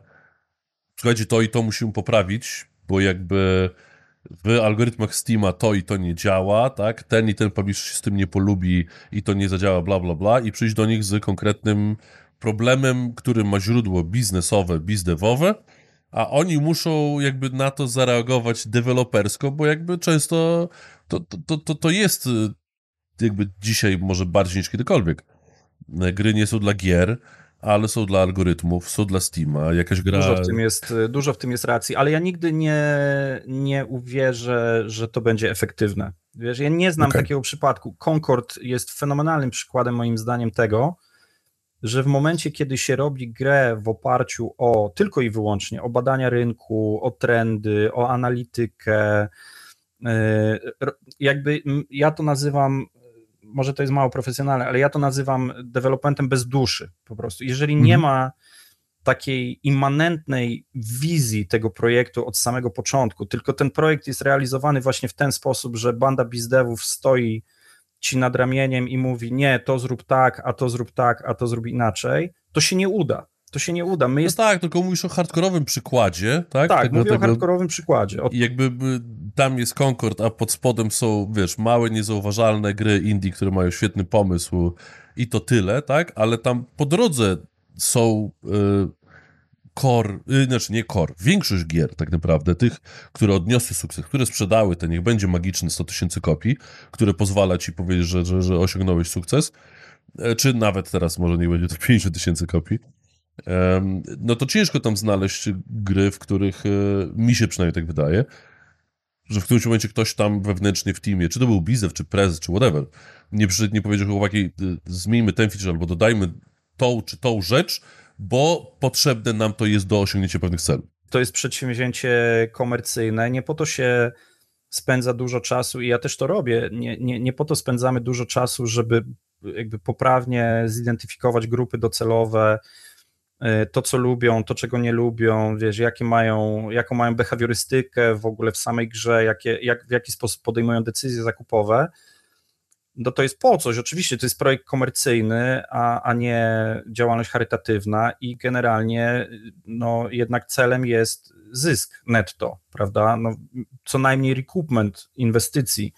słuchajcie, to i to musimy poprawić, bo jakby w algorytmach Steama to i to nie działa, tak, ten i ten publisher się z tym nie polubi i to nie zadziała, bla, bla, bla i przyjść do nich z konkretnym problemem, który ma źródło biznesowe, bizdewowe, a oni muszą jakby na to zareagować dewelopersko, bo jakby często to, to, to, to jest y, jakby dzisiaj może bardziej niż kiedykolwiek. Y, gry nie są dla gier, ale są dla algorytmów, są dla Steama, jakaś gra... Dużo w tym jest, y, dużo w tym jest racji, ale ja nigdy nie, nie uwierzę, że to będzie efektywne. Wiesz, ja nie znam okay. takiego przypadku. Concord jest fenomenalnym przykładem moim zdaniem tego, że w momencie, kiedy się robi grę w oparciu o tylko i wyłącznie o badania rynku, o trendy, o analitykę, e, jakby ja to nazywam, może to jest mało profesjonalne, ale ja to nazywam dewelopentem bez duszy po prostu. Jeżeli nie mhm. ma takiej immanentnej wizji tego projektu od samego początku, tylko ten projekt jest realizowany właśnie w ten sposób, że banda bizdevów stoi ci nad ramieniem i mówi nie, to zrób tak, a to zrób tak, a to zrób inaczej, to się nie uda. To się nie uda. My no jest... No tak, tylko mówisz o hardkorowym przykładzie, tak? Tak, mówię o hardkorowym przykładzie. Od... Jakby y, tam jest Concord, a pod spodem są, wiesz, małe, niezauważalne gry indie, które mają świetny pomysł i to tyle, tak? Ale tam po drodze są... Yy core, y, znaczy nie core, większość gier tak naprawdę, tych, które odniosły sukces, które sprzedały, te niech będzie magiczne 100 tysięcy kopii, które pozwala ci powiedzieć, że, że, że osiągnąłeś sukces, e, czy nawet teraz może nie będzie to 50 <laughs> tysięcy kopii, no to ciężko tam znaleźć gry, w których e, mi się przynajmniej tak wydaje, że w którymś momencie ktoś tam wewnętrznie w teamie, czy to był Bizew, czy Prez, czy whatever, nie, nie powiedział chłopaki, y, zmieńmy ten feature albo dodajmy tą czy tą rzecz, bo potrzebne nam to jest do osiągnięcia pewnych celów. To jest przedsięwzięcie komercyjne, nie po to się spędza dużo czasu i ja też to robię, nie, nie, nie po to spędzamy dużo czasu, żeby jakby poprawnie zidentyfikować grupy docelowe, e, to, co lubią, to, czego nie lubią, wiesz, jakie mają, jaką mają behawiorystykę w ogóle w samej grze, jakie, jak, w jaki sposób podejmują decyzje zakupowe, no to jest po coś. Oczywiście to jest projekt komercyjny, a, a nie działalność charytatywna i generalnie no, jednak celem jest zysk netto, prawda? No, co najmniej recoupment inwestycji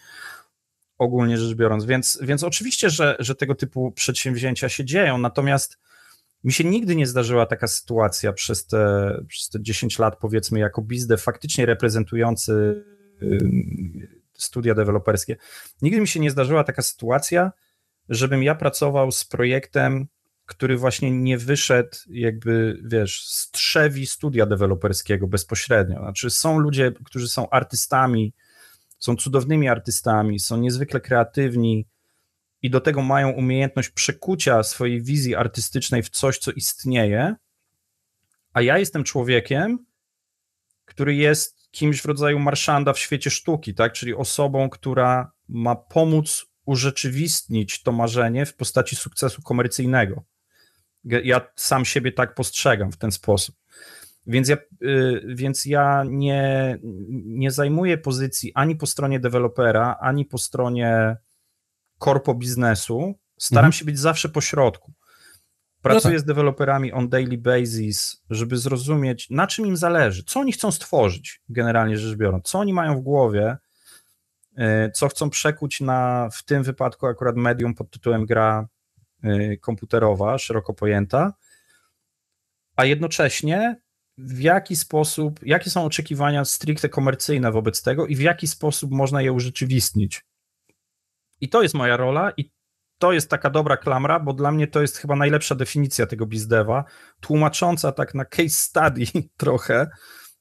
ogólnie rzecz biorąc. Więc, więc oczywiście, że, że tego typu przedsięwzięcia się dzieją, natomiast mi się nigdy nie zdarzyła taka sytuacja przez te, przez te 10 lat, powiedzmy, jako bizdev faktycznie reprezentujący studia deweloperskie. Nigdy mi się nie zdarzyła taka sytuacja, żebym ja pracował z projektem, który właśnie nie wyszedł, jakby wiesz, z trzewi studia deweloperskiego bezpośrednio. Znaczy, są ludzie, którzy są artystami, są cudownymi artystami, są niezwykle kreatywni i do tego mają umiejętność przekucia swojej wizji artystycznej w coś, co istnieje. A ja jestem człowiekiem, który jest kimś w rodzaju marszanda w świecie sztuki, tak? czyli osobą, która ma pomóc urzeczywistnić to marzenie w postaci sukcesu komercyjnego. Ja sam siebie tak postrzegam w ten sposób. Więc ja, y, więc ja nie, nie zajmuję pozycji ani po stronie dewelopera, ani po stronie korpo biznesu. Staram mhm. się być zawsze po środku. Pracuję no tak. z deweloperami on daily basis, żeby zrozumieć, na czym im zależy, co oni chcą stworzyć, generalnie rzecz biorąc, co oni mają w głowie, y, co chcą przekuć na, w tym wypadku akurat medium pod tytułem gra y, komputerowa, szeroko pojęta, a jednocześnie w jaki sposób, jakie są oczekiwania stricte komercyjne wobec tego i w jaki sposób można je urzeczywistnić. I to jest moja rola i to jest taka dobra klamra, bo dla mnie to jest chyba najlepsza definicja tego bizdewa, tłumacząca tak na case study <laughs> trochę,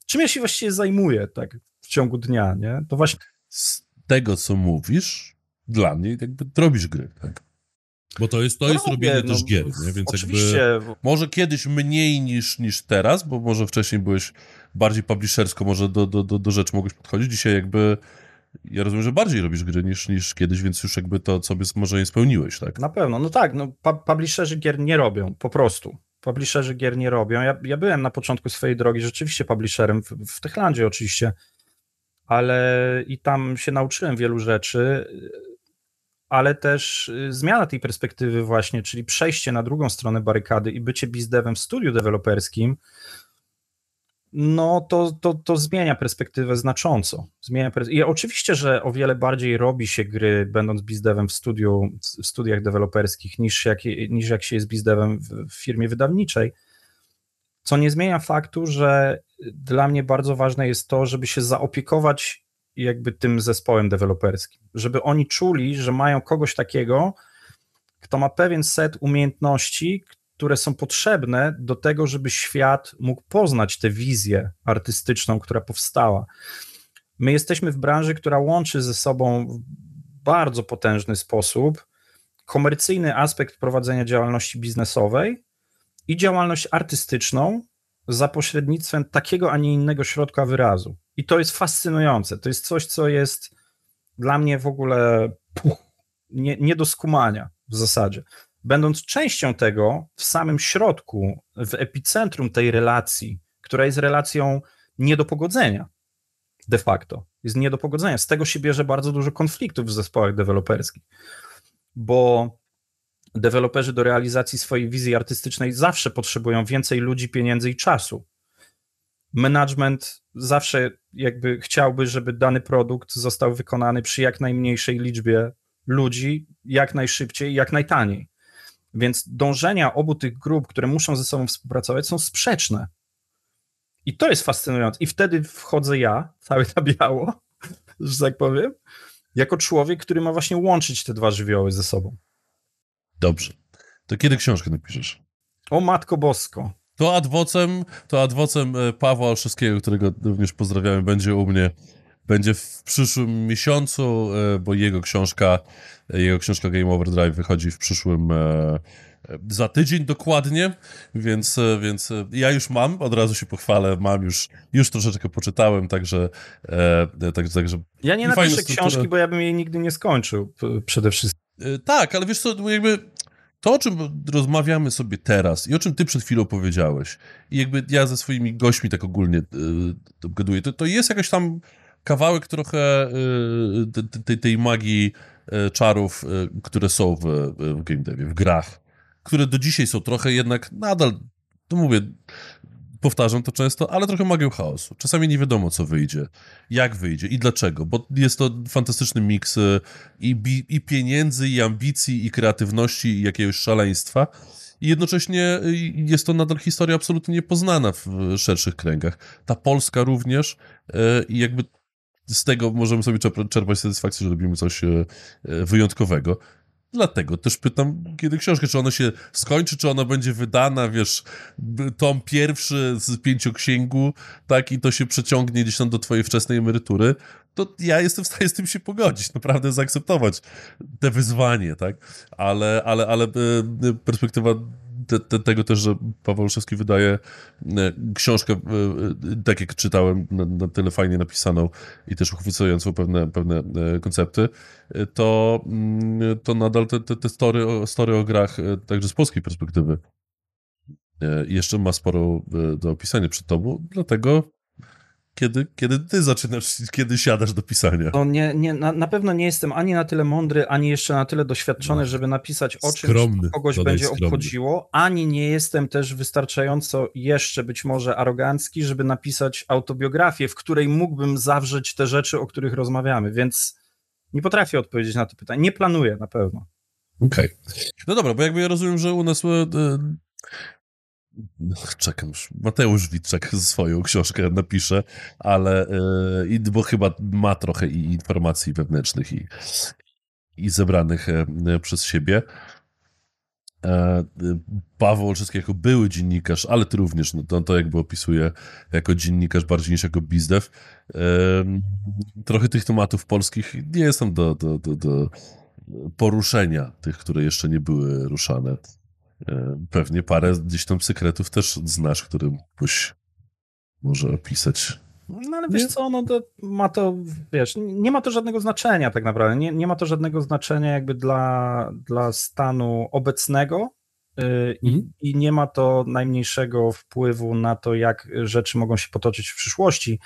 czym ja się właściwie zajmuję tak w ciągu dnia, nie? To właśnie... Z tego, co mówisz, dla mnie jakby robisz gry, tak? Bo to jest, to jest robię, no, robienie no, też gier, nie? Więc oczywiście. Jakby, może kiedyś mniej niż, niż teraz, bo może wcześniej byłeś bardziej publishersko, może do, do, do, do rzeczy mogłeś podchodzić. Dzisiaj jakby ja rozumiem, że bardziej robisz gry niż, niż kiedyś, więc już jakby to sobie może nie spełniłeś, tak? Na pewno, no tak, no publisherzy gier nie robią, po prostu. Publisherzy gier nie robią. Ja, ja byłem na początku swojej drogi rzeczywiście publisherem, w, w Techlandzie oczywiście, ale i tam się nauczyłem wielu rzeczy, ale też y, zmiana tej perspektywy właśnie, czyli przejście na drugą stronę barykady i bycie bizdewem w studiu deweloperskim, no to, to, to zmienia perspektywę znacząco. Zmienia perspektywę. I oczywiście, że o wiele bardziej robi się gry, będąc bizdewem w, studiu, w studiach deweloperskich, niż jak, niż jak się jest bizdewem w, w firmie wydawniczej. Co nie zmienia faktu, że dla mnie bardzo ważne jest to, żeby się zaopiekować jakby tym zespołem deweloperskim, żeby oni czuli, że mają kogoś takiego, kto ma pewien set umiejętności, które są potrzebne do tego, żeby świat mógł poznać tę wizję artystyczną, która powstała. My jesteśmy w branży, która łączy ze sobą w bardzo potężny sposób komercyjny aspekt prowadzenia działalności biznesowej i działalność artystyczną za pośrednictwem takiego, a nie innego środka wyrazu. I to jest fascynujące. To jest coś, co jest dla mnie w ogóle puch, nie, nie do skumania w zasadzie. Będąc częścią tego, w samym środku, w epicentrum tej relacji, która jest relacją nie do pogodzenia, de facto, jest nie do pogodzenia. Z tego się bierze bardzo dużo konfliktów w zespołach deweloperskich, bo deweloperzy do realizacji swojej wizji artystycznej zawsze potrzebują więcej ludzi, pieniędzy i czasu. Management zawsze jakby chciałby, żeby dany produkt został wykonany przy jak najmniejszej liczbie ludzi, jak najszybciej, jak najtaniej. Więc dążenia obu tych grup, które muszą ze sobą współpracować, są sprzeczne. I to jest fascynujące. I wtedy wchodzę ja, cały na biało, <laughs> że tak powiem, jako człowiek, który ma właśnie łączyć te dwa żywioły ze sobą. Dobrze. To kiedy książkę napiszesz? O Matko Bosko. To adwocem, to adwocem e, Pawła Olszewskiego, którego również pozdrawiamy, będzie u mnie będzie w przyszłym miesiącu, e, bo jego książka, e, jego książka Game Over Drive wychodzi w przyszłym e, za tydzień dokładnie, więc, więc ja już mam, od razu się pochwalę, mam już, już troszeczkę poczytałem, także... E, także, także ja nie napiszę książki, bo ja bym jej nigdy nie skończył przede wszystkim. Tak, ale wiesz co, no jakby to, o czym rozmawiamy sobie teraz i o czym ty przed chwilą powiedziałeś, i jakby ja ze swoimi gośćmi tak ogólnie y, gaduję, to, to jest jakaś tam kawałek trochę y, tej, tej magii y, czarów, y, które są w, w game devie, w grach, które do dzisiaj są trochę jednak nadal, to mówię, powtarzam to często, ale trochę magią chaosu. Czasami nie wiadomo, co wyjdzie, jak wyjdzie i dlaczego, bo jest to fantastyczny miks i, i pieniędzy, i ambicji, i kreatywności, i jakiegoś szaleństwa. I jednocześnie jest to nadal historia absolutnie niepoznana w szerszych kręgach. Ta Polska również i jakby z tego możemy sobie czerpać satysfakcję, że robimy coś e, e, wyjątkowego. Dlatego też pytam, kiedy książkę, czy ona się skończy, czy ona będzie wydana, wiesz, tom pierwszy z pięcioksięgu, tak, i to się przeciągnie gdzieś tam do twojej wczesnej emerytury, to ja jestem w stanie z tym się pogodzić, naprawdę zaakceptować te wyzwanie, tak, ale, ale, ale e, perspektywa te, te, tego też, że Paweł Olszewski wydaje e, książkę, e, e, tak jak czytałem, na, na tyle fajnie napisaną i też uchwycającą pewne, pewne koncepty, to, mm, to nadal te, te, te story, story o grach, także z polskiej perspektywy, jeszcze ma sporo do opisania przed tobą, dlatego kiedy, kiedy ty zaczynasz, kiedy siadasz do pisania? To nie, nie, na, na pewno nie jestem ani na tyle mądry, ani jeszcze na tyle doświadczony, no. żeby napisać o czymś, co kogoś będzie skromny. obchodziło, ani nie jestem też wystarczająco jeszcze być może arogancki, żeby napisać autobiografię, w której mógłbym zawrzeć te rzeczy, o których rozmawiamy, więc nie potrafię odpowiedzieć na to pytanie. Nie planuję na pewno. Okej. Okay. No dobra, bo jakby ja rozumiem, że u nas e, e, no, czekam, Mateusz Witczak swoją książkę napisze, ale e, bo chyba ma trochę i informacji wewnętrznych i, i zebranych e, przez siebie. E, Paweł Olszewski jako były dziennikarz, ale ty również, no to, to jakby opisuje jako dziennikarz bardziej niż jako bizdew. Trochę tych tematów polskich nie jestem do, do, do, do poruszenia, tych, które jeszcze nie były ruszane. E, pewnie parę gdzieś tam sekretów też znasz, którym ktoś może opisać. No ale wiesz nie? co, no to ma to, wiesz, nie ma to żadnego znaczenia tak naprawdę, nie, nie ma to żadnego znaczenia jakby dla, dla stanu obecnego yy, mhm. i nie ma to najmniejszego wpływu na to, jak rzeczy mogą się potoczyć w przyszłości,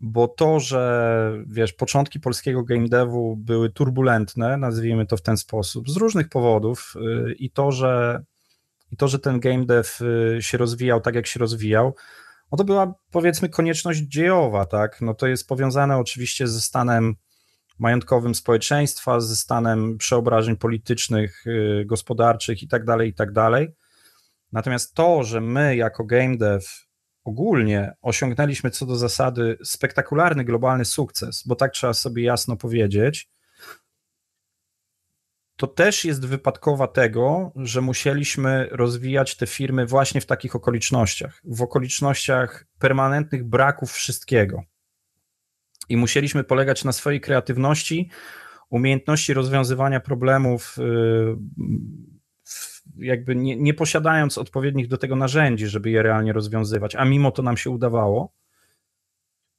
bo to, że wiesz, początki polskiego game devu były turbulentne, nazwijmy to w ten sposób, z różnych powodów y, i to, że, i to, że ten game dev y, się rozwijał tak, jak się rozwijał, no to była powiedzmy konieczność dziejowa, tak? No to jest powiązane oczywiście ze stanem majątkowym społeczeństwa, ze stanem przeobrażeń politycznych, y, gospodarczych tak itd. Tak Natomiast to, że my jako game dev ogólnie osiągnęliśmy co do zasady spektakularny globalny sukces, bo tak trzeba sobie jasno powiedzieć, to też jest wypadkowa tego, że musieliśmy rozwijać te firmy właśnie w takich okolicznościach, w okolicznościach permanentnych braków wszystkiego. I musieliśmy polegać na swojej kreatywności, umiejętności rozwiązywania problemów, y, jakby nie, nie posiadając odpowiednich do tego narzędzi, żeby je realnie rozwiązywać, a mimo to nam się udawało,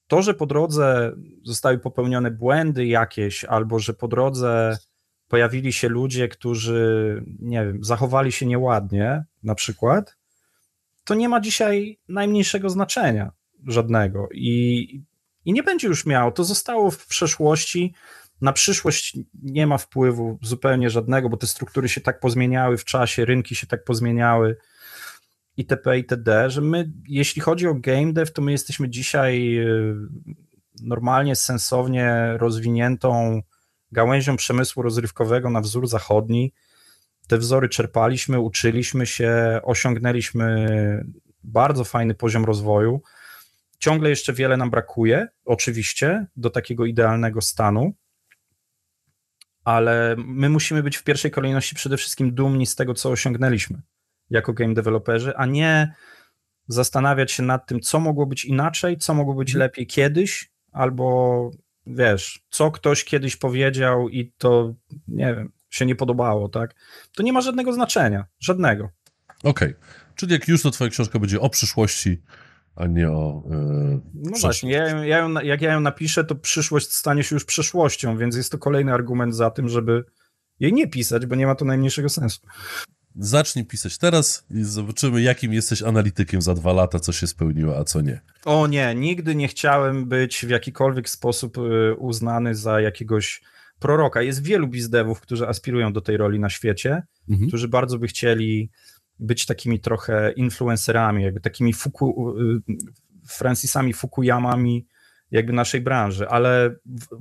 to, że po drodze zostały popełnione błędy jakieś, albo że po drodze pojawili się ludzie, którzy, nie wiem, zachowali się nieładnie, na przykład, to nie ma dzisiaj najmniejszego znaczenia żadnego i, i nie będzie już miało. To zostało w przeszłości, na przyszłość nie ma wpływu zupełnie żadnego, bo te struktury się tak pozmieniały w czasie, rynki się tak pozmieniały itp. itd., że my, jeśli chodzi o game dev, to my jesteśmy dzisiaj y, normalnie, sensownie rozwiniętą gałęzią przemysłu rozrywkowego na wzór zachodni. Te wzory czerpaliśmy, uczyliśmy się, osiągnęliśmy bardzo fajny poziom rozwoju. Ciągle jeszcze wiele nam brakuje, oczywiście, do takiego idealnego stanu, ale my musimy być w pierwszej kolejności przede wszystkim dumni z tego, co osiągnęliśmy jako game developerzy, a nie zastanawiać się nad tym, co mogło być inaczej, co mogło być mhm. lepiej kiedyś, albo wiesz, co ktoś kiedyś powiedział i to, nie wiem, się nie podobało, tak? To nie ma żadnego znaczenia, żadnego. Okej, okay. czyli jak już to twoja książka będzie o przyszłości, a nie o. Yy, no właśnie, ja, ja ją, jak ja ją napiszę, to przyszłość stanie się już przeszłością, więc jest to kolejny argument za tym, żeby jej nie pisać, bo nie ma to najmniejszego sensu. Zacznij pisać teraz i zobaczymy, jakim jesteś analitykiem za dwa lata, co się spełniło, a co nie. O nie, nigdy nie chciałem być w jakikolwiek sposób e, uznany za jakiegoś proroka. Jest wielu bizdewów, którzy aspirują do tej roli na świecie, mhm. którzy bardzo by chcieli być takimi trochę influencerami, jakby takimi Fuku, y, Francisami Fukuyamami jakby naszej branży, ale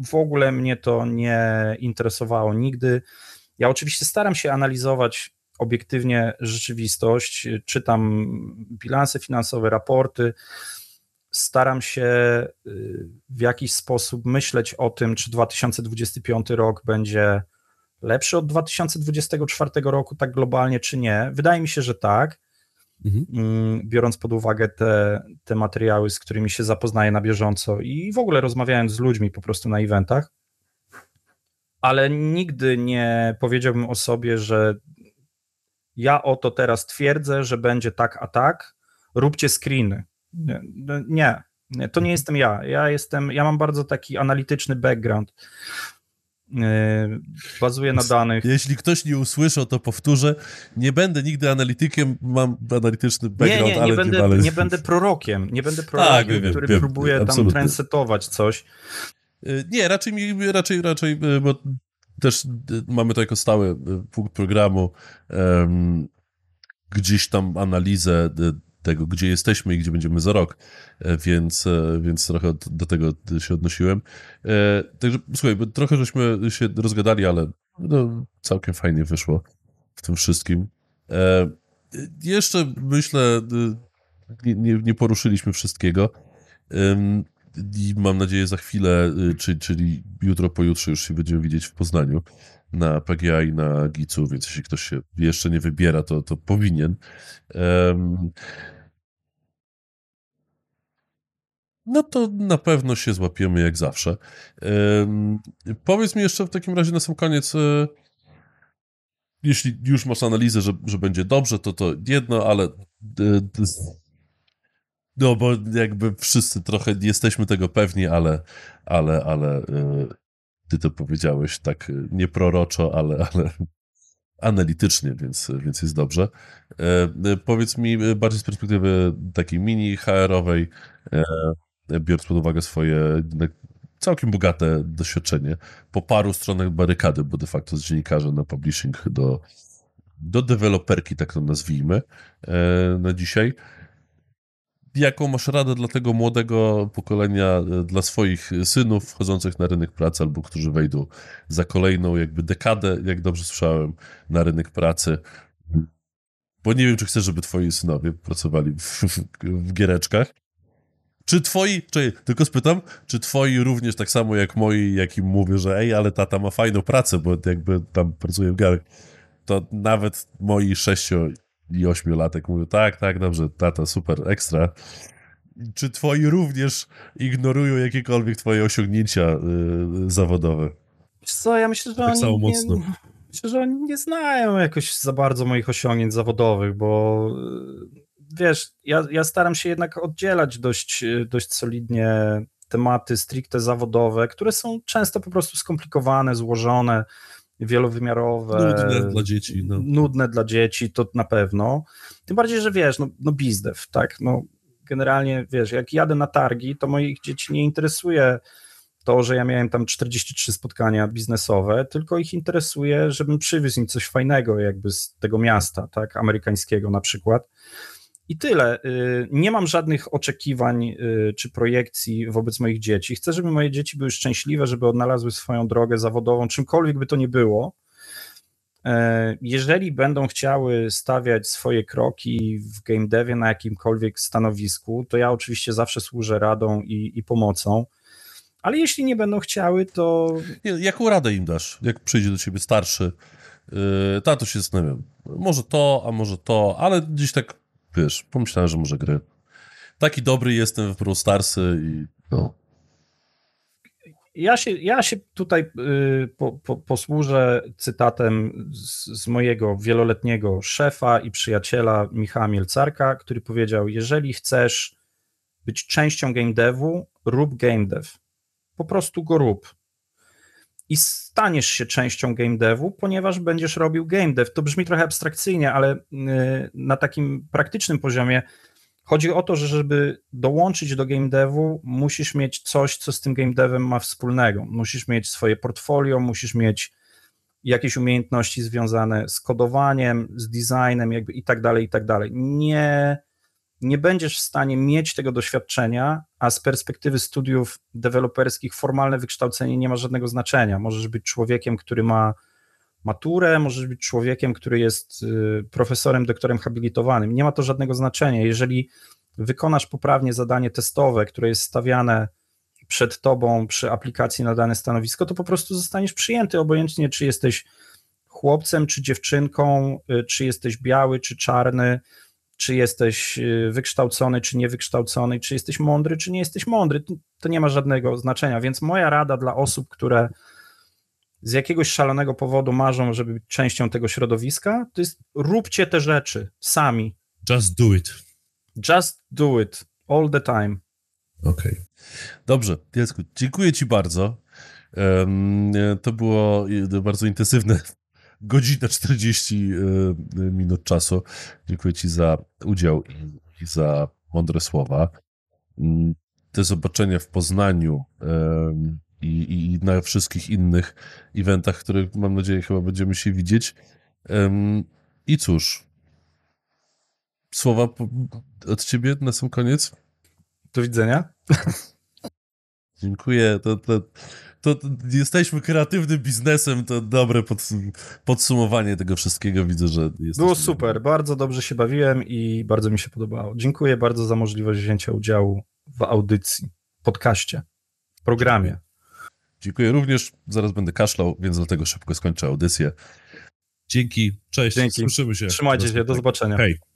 w ogóle mnie to nie interesowało nigdy. Ja oczywiście staram się analizować obiektywnie rzeczywistość, czytam bilanse finansowe, raporty, staram się y, w jakiś sposób myśleć o tym, czy 2025 rok będzie lepszy od 2024 roku, tak globalnie czy nie? Wydaje mi się, że tak. Mhm. Mm, biorąc pod uwagę te, te materiały, z którymi się zapoznaję na bieżąco i w ogóle rozmawiając z ludźmi po prostu na eventach, ale nigdy nie powiedziałbym o sobie, że ja oto teraz twierdzę, że będzie tak, a tak, róbcie screeny. Nie, no, nie, to nie mhm. jestem ja. Ja jestem, ja mam bardzo taki analityczny background. E, bazuje na danych. Jeśli ktoś nie usłyszał, to powtórzę. Nie będę nigdy analitykiem, mam analityczny background, nie, nie, nie ale będę, nie, ale... nie będę prorokiem, nie będę tak, prorokiem, tak, który wiem, próbuje wiem, tam trendsetować coś. E, nie, raczej, mi, raczej, raczej, e, bo też mamy to jako stały punkt programu, gdzieś tam analizę tego, gdzie jesteśmy i gdzie będziemy za rok, e, więc, e, więc trochę do tego się odnosiłem. E, także słuchaj, trochę żeśmy się rozgadali, ale no, całkiem fajnie wyszło w tym wszystkim. Jeszcze myślę, nie, nie, poruszyliśmy wszystkiego. I mam nadzieję za chwilę, czyli, czyli jutro, pojutrze już się będziemy widzieć w Poznaniu na PGA i na GICU, więc jeśli ktoś się jeszcze nie wybiera, to, to powinien. no to na pewno się złapiemy jak zawsze. Yy, powiedz mi jeszcze w takim razie na sam koniec, yy, jeśli już masz analizę, że, że będzie dobrze, to to jedno, ale yy, no bo jakby wszyscy trochę jesteśmy tego pewni, ale, ale, ale e, ty to powiedziałeś tak nieproroczo, ale, ale analitycznie, więc, więc jest dobrze. powiedz mi bardziej z perspektywy takiej mini HR-owej, biorąc pod uwagę swoje całkiem bogate doświadczenie, po paru stronach barykady, bo de facto z dziennikarza na publishing do, do deweloperki, tak to nazwijmy, e, na dzisiaj. Jaką masz radę dla tego młodego pokolenia, e, dla swoich synów wchodzących na rynek pracy albo którzy wejdą za kolejną jakby dekadę, jak dobrze słyszałem, na rynek pracy? Bo nie wiem, czy chcesz, żeby twoi synowie pracowali w, w, w giereczkach, czy twoi, czy, tylko spytam, czy twoi również tak samo jak moi, jak im mówię, że ej, ale tata ma fajną pracę, bo jakby tam pracuje w gałek, to nawet moi sześcio i ośmiolatek mówią, tak, tak, dobrze, tata, super, ekstra. Czy twoi również ignorują jakiekolwiek twoje osiągnięcia yy, zawodowe? co, ja myślę, że tak oni samo mocno. Nie, myślę, że oni nie znają jakoś za bardzo moich osiągnięć zawodowych, bo wiesz, ja, ja staram się jednak oddzielać dość, e, dość solidnie tematy stricte zawodowe, które są często po prostu skomplikowane, złożone, wielowymiarowe. Nudne dla dzieci. No. Nudne dla dzieci, to na pewno. Tym bardziej, że wiesz, no, no tak, no generalnie, wiesz, jak jadę na targi, to moich dzieci nie interesuje to, że ja miałem tam 43 spotkania biznesowe, tylko ich interesuje, żebym przywiózł im coś fajnego jakby z tego miasta, tak, amerykańskiego na przykład. I tyle. Y, nie mam żadnych oczekiwań y, czy projekcji wobec moich dzieci. Chcę, żeby moje dzieci były szczęśliwe, żeby odnalazły swoją drogę zawodową, czymkolwiek by to nie było. E, jeżeli będą chciały stawiać swoje kroki w game devie na jakimkolwiek stanowisku, to ja oczywiście zawsze służę radą i, i pomocą. Ale jeśli nie będą chciały, to. Jaką radę im dasz? Jak przyjdzie do ciebie starszy, yy, tato się zastanawiam. Może to, a może to, ale gdzieś tak wiesz, pomyślałem, że może gry. Taki dobry jestem w Starsy i no. Ja się, ja się tutaj y, po, po, posłużę cytatem z, z, mojego wieloletniego szefa i przyjaciela Michała Mielcarka, który powiedział: Jeżeli chcesz być częścią game devu, rób game dev. Po prostu go rób i staniesz się częścią game devu, ponieważ będziesz robił game dev. To brzmi trochę abstrakcyjnie, ale y, na takim praktycznym poziomie chodzi o to, że żeby dołączyć do game devu, musisz mieć coś, co z tym game devem ma wspólnego. Musisz mieć swoje portfolio, musisz mieć jakieś umiejętności związane z kodowaniem, z designem, jakby i tak dalej, i tak dalej. Nie nie będziesz w stanie mieć tego doświadczenia, a z perspektywy studiów deweloperskich formalne wykształcenie nie ma żadnego znaczenia. Możesz być człowiekiem, który ma maturę, możesz być człowiekiem, który jest y, profesorem, doktorem habilitowanym. Nie ma to żadnego znaczenia. Jeżeli wykonasz poprawnie zadanie testowe, które jest stawiane przed tobą przy aplikacji na dane stanowisko, to po prostu zostaniesz przyjęty, obojętnie czy jesteś chłopcem, czy dziewczynką, y, czy jesteś biały, czy czarny czy jesteś y, wykształcony, czy niewykształcony, czy jesteś mądry, czy nie jesteś mądry. To nie ma żadnego znaczenia. Więc moja rada dla osób, które z jakiegoś szalonego powodu marzą, żeby być częścią tego środowiska, to jest róbcie te rzeczy sami. Just do it. Just do it. All the time. Okej. Okay. Dobrze, Piesku, dziękuję Ci bardzo. To było bardzo intensywne godzinę 40 e, minut czasu. Dziękuję Ci za udział i za mądre słowa. te mm, zobaczenia w Poznaniu i, i na wszystkich innych eventach, których mam nadzieję chyba będziemy się widzieć. I cóż, słowa od Ciebie na sam koniec. Do widzenia. Dziękuję. To, to, to, to jesteśmy kreatywnym biznesem, to dobre podsumowanie tego wszystkiego. Widzę, że jest. Było super, bardzo dobrze się bawiłem i bardzo mi się podobało. Dziękuję bardzo za możliwość wzięcia udziału w audycji, podcaście, programie. Dziękuję również. Zaraz będę kaszlał, więc dlatego szybko skończę audycję. Dzięki, cześć, Dzięki. słyszymy się. Trzymajcie do się, do zobaczenia. Hej.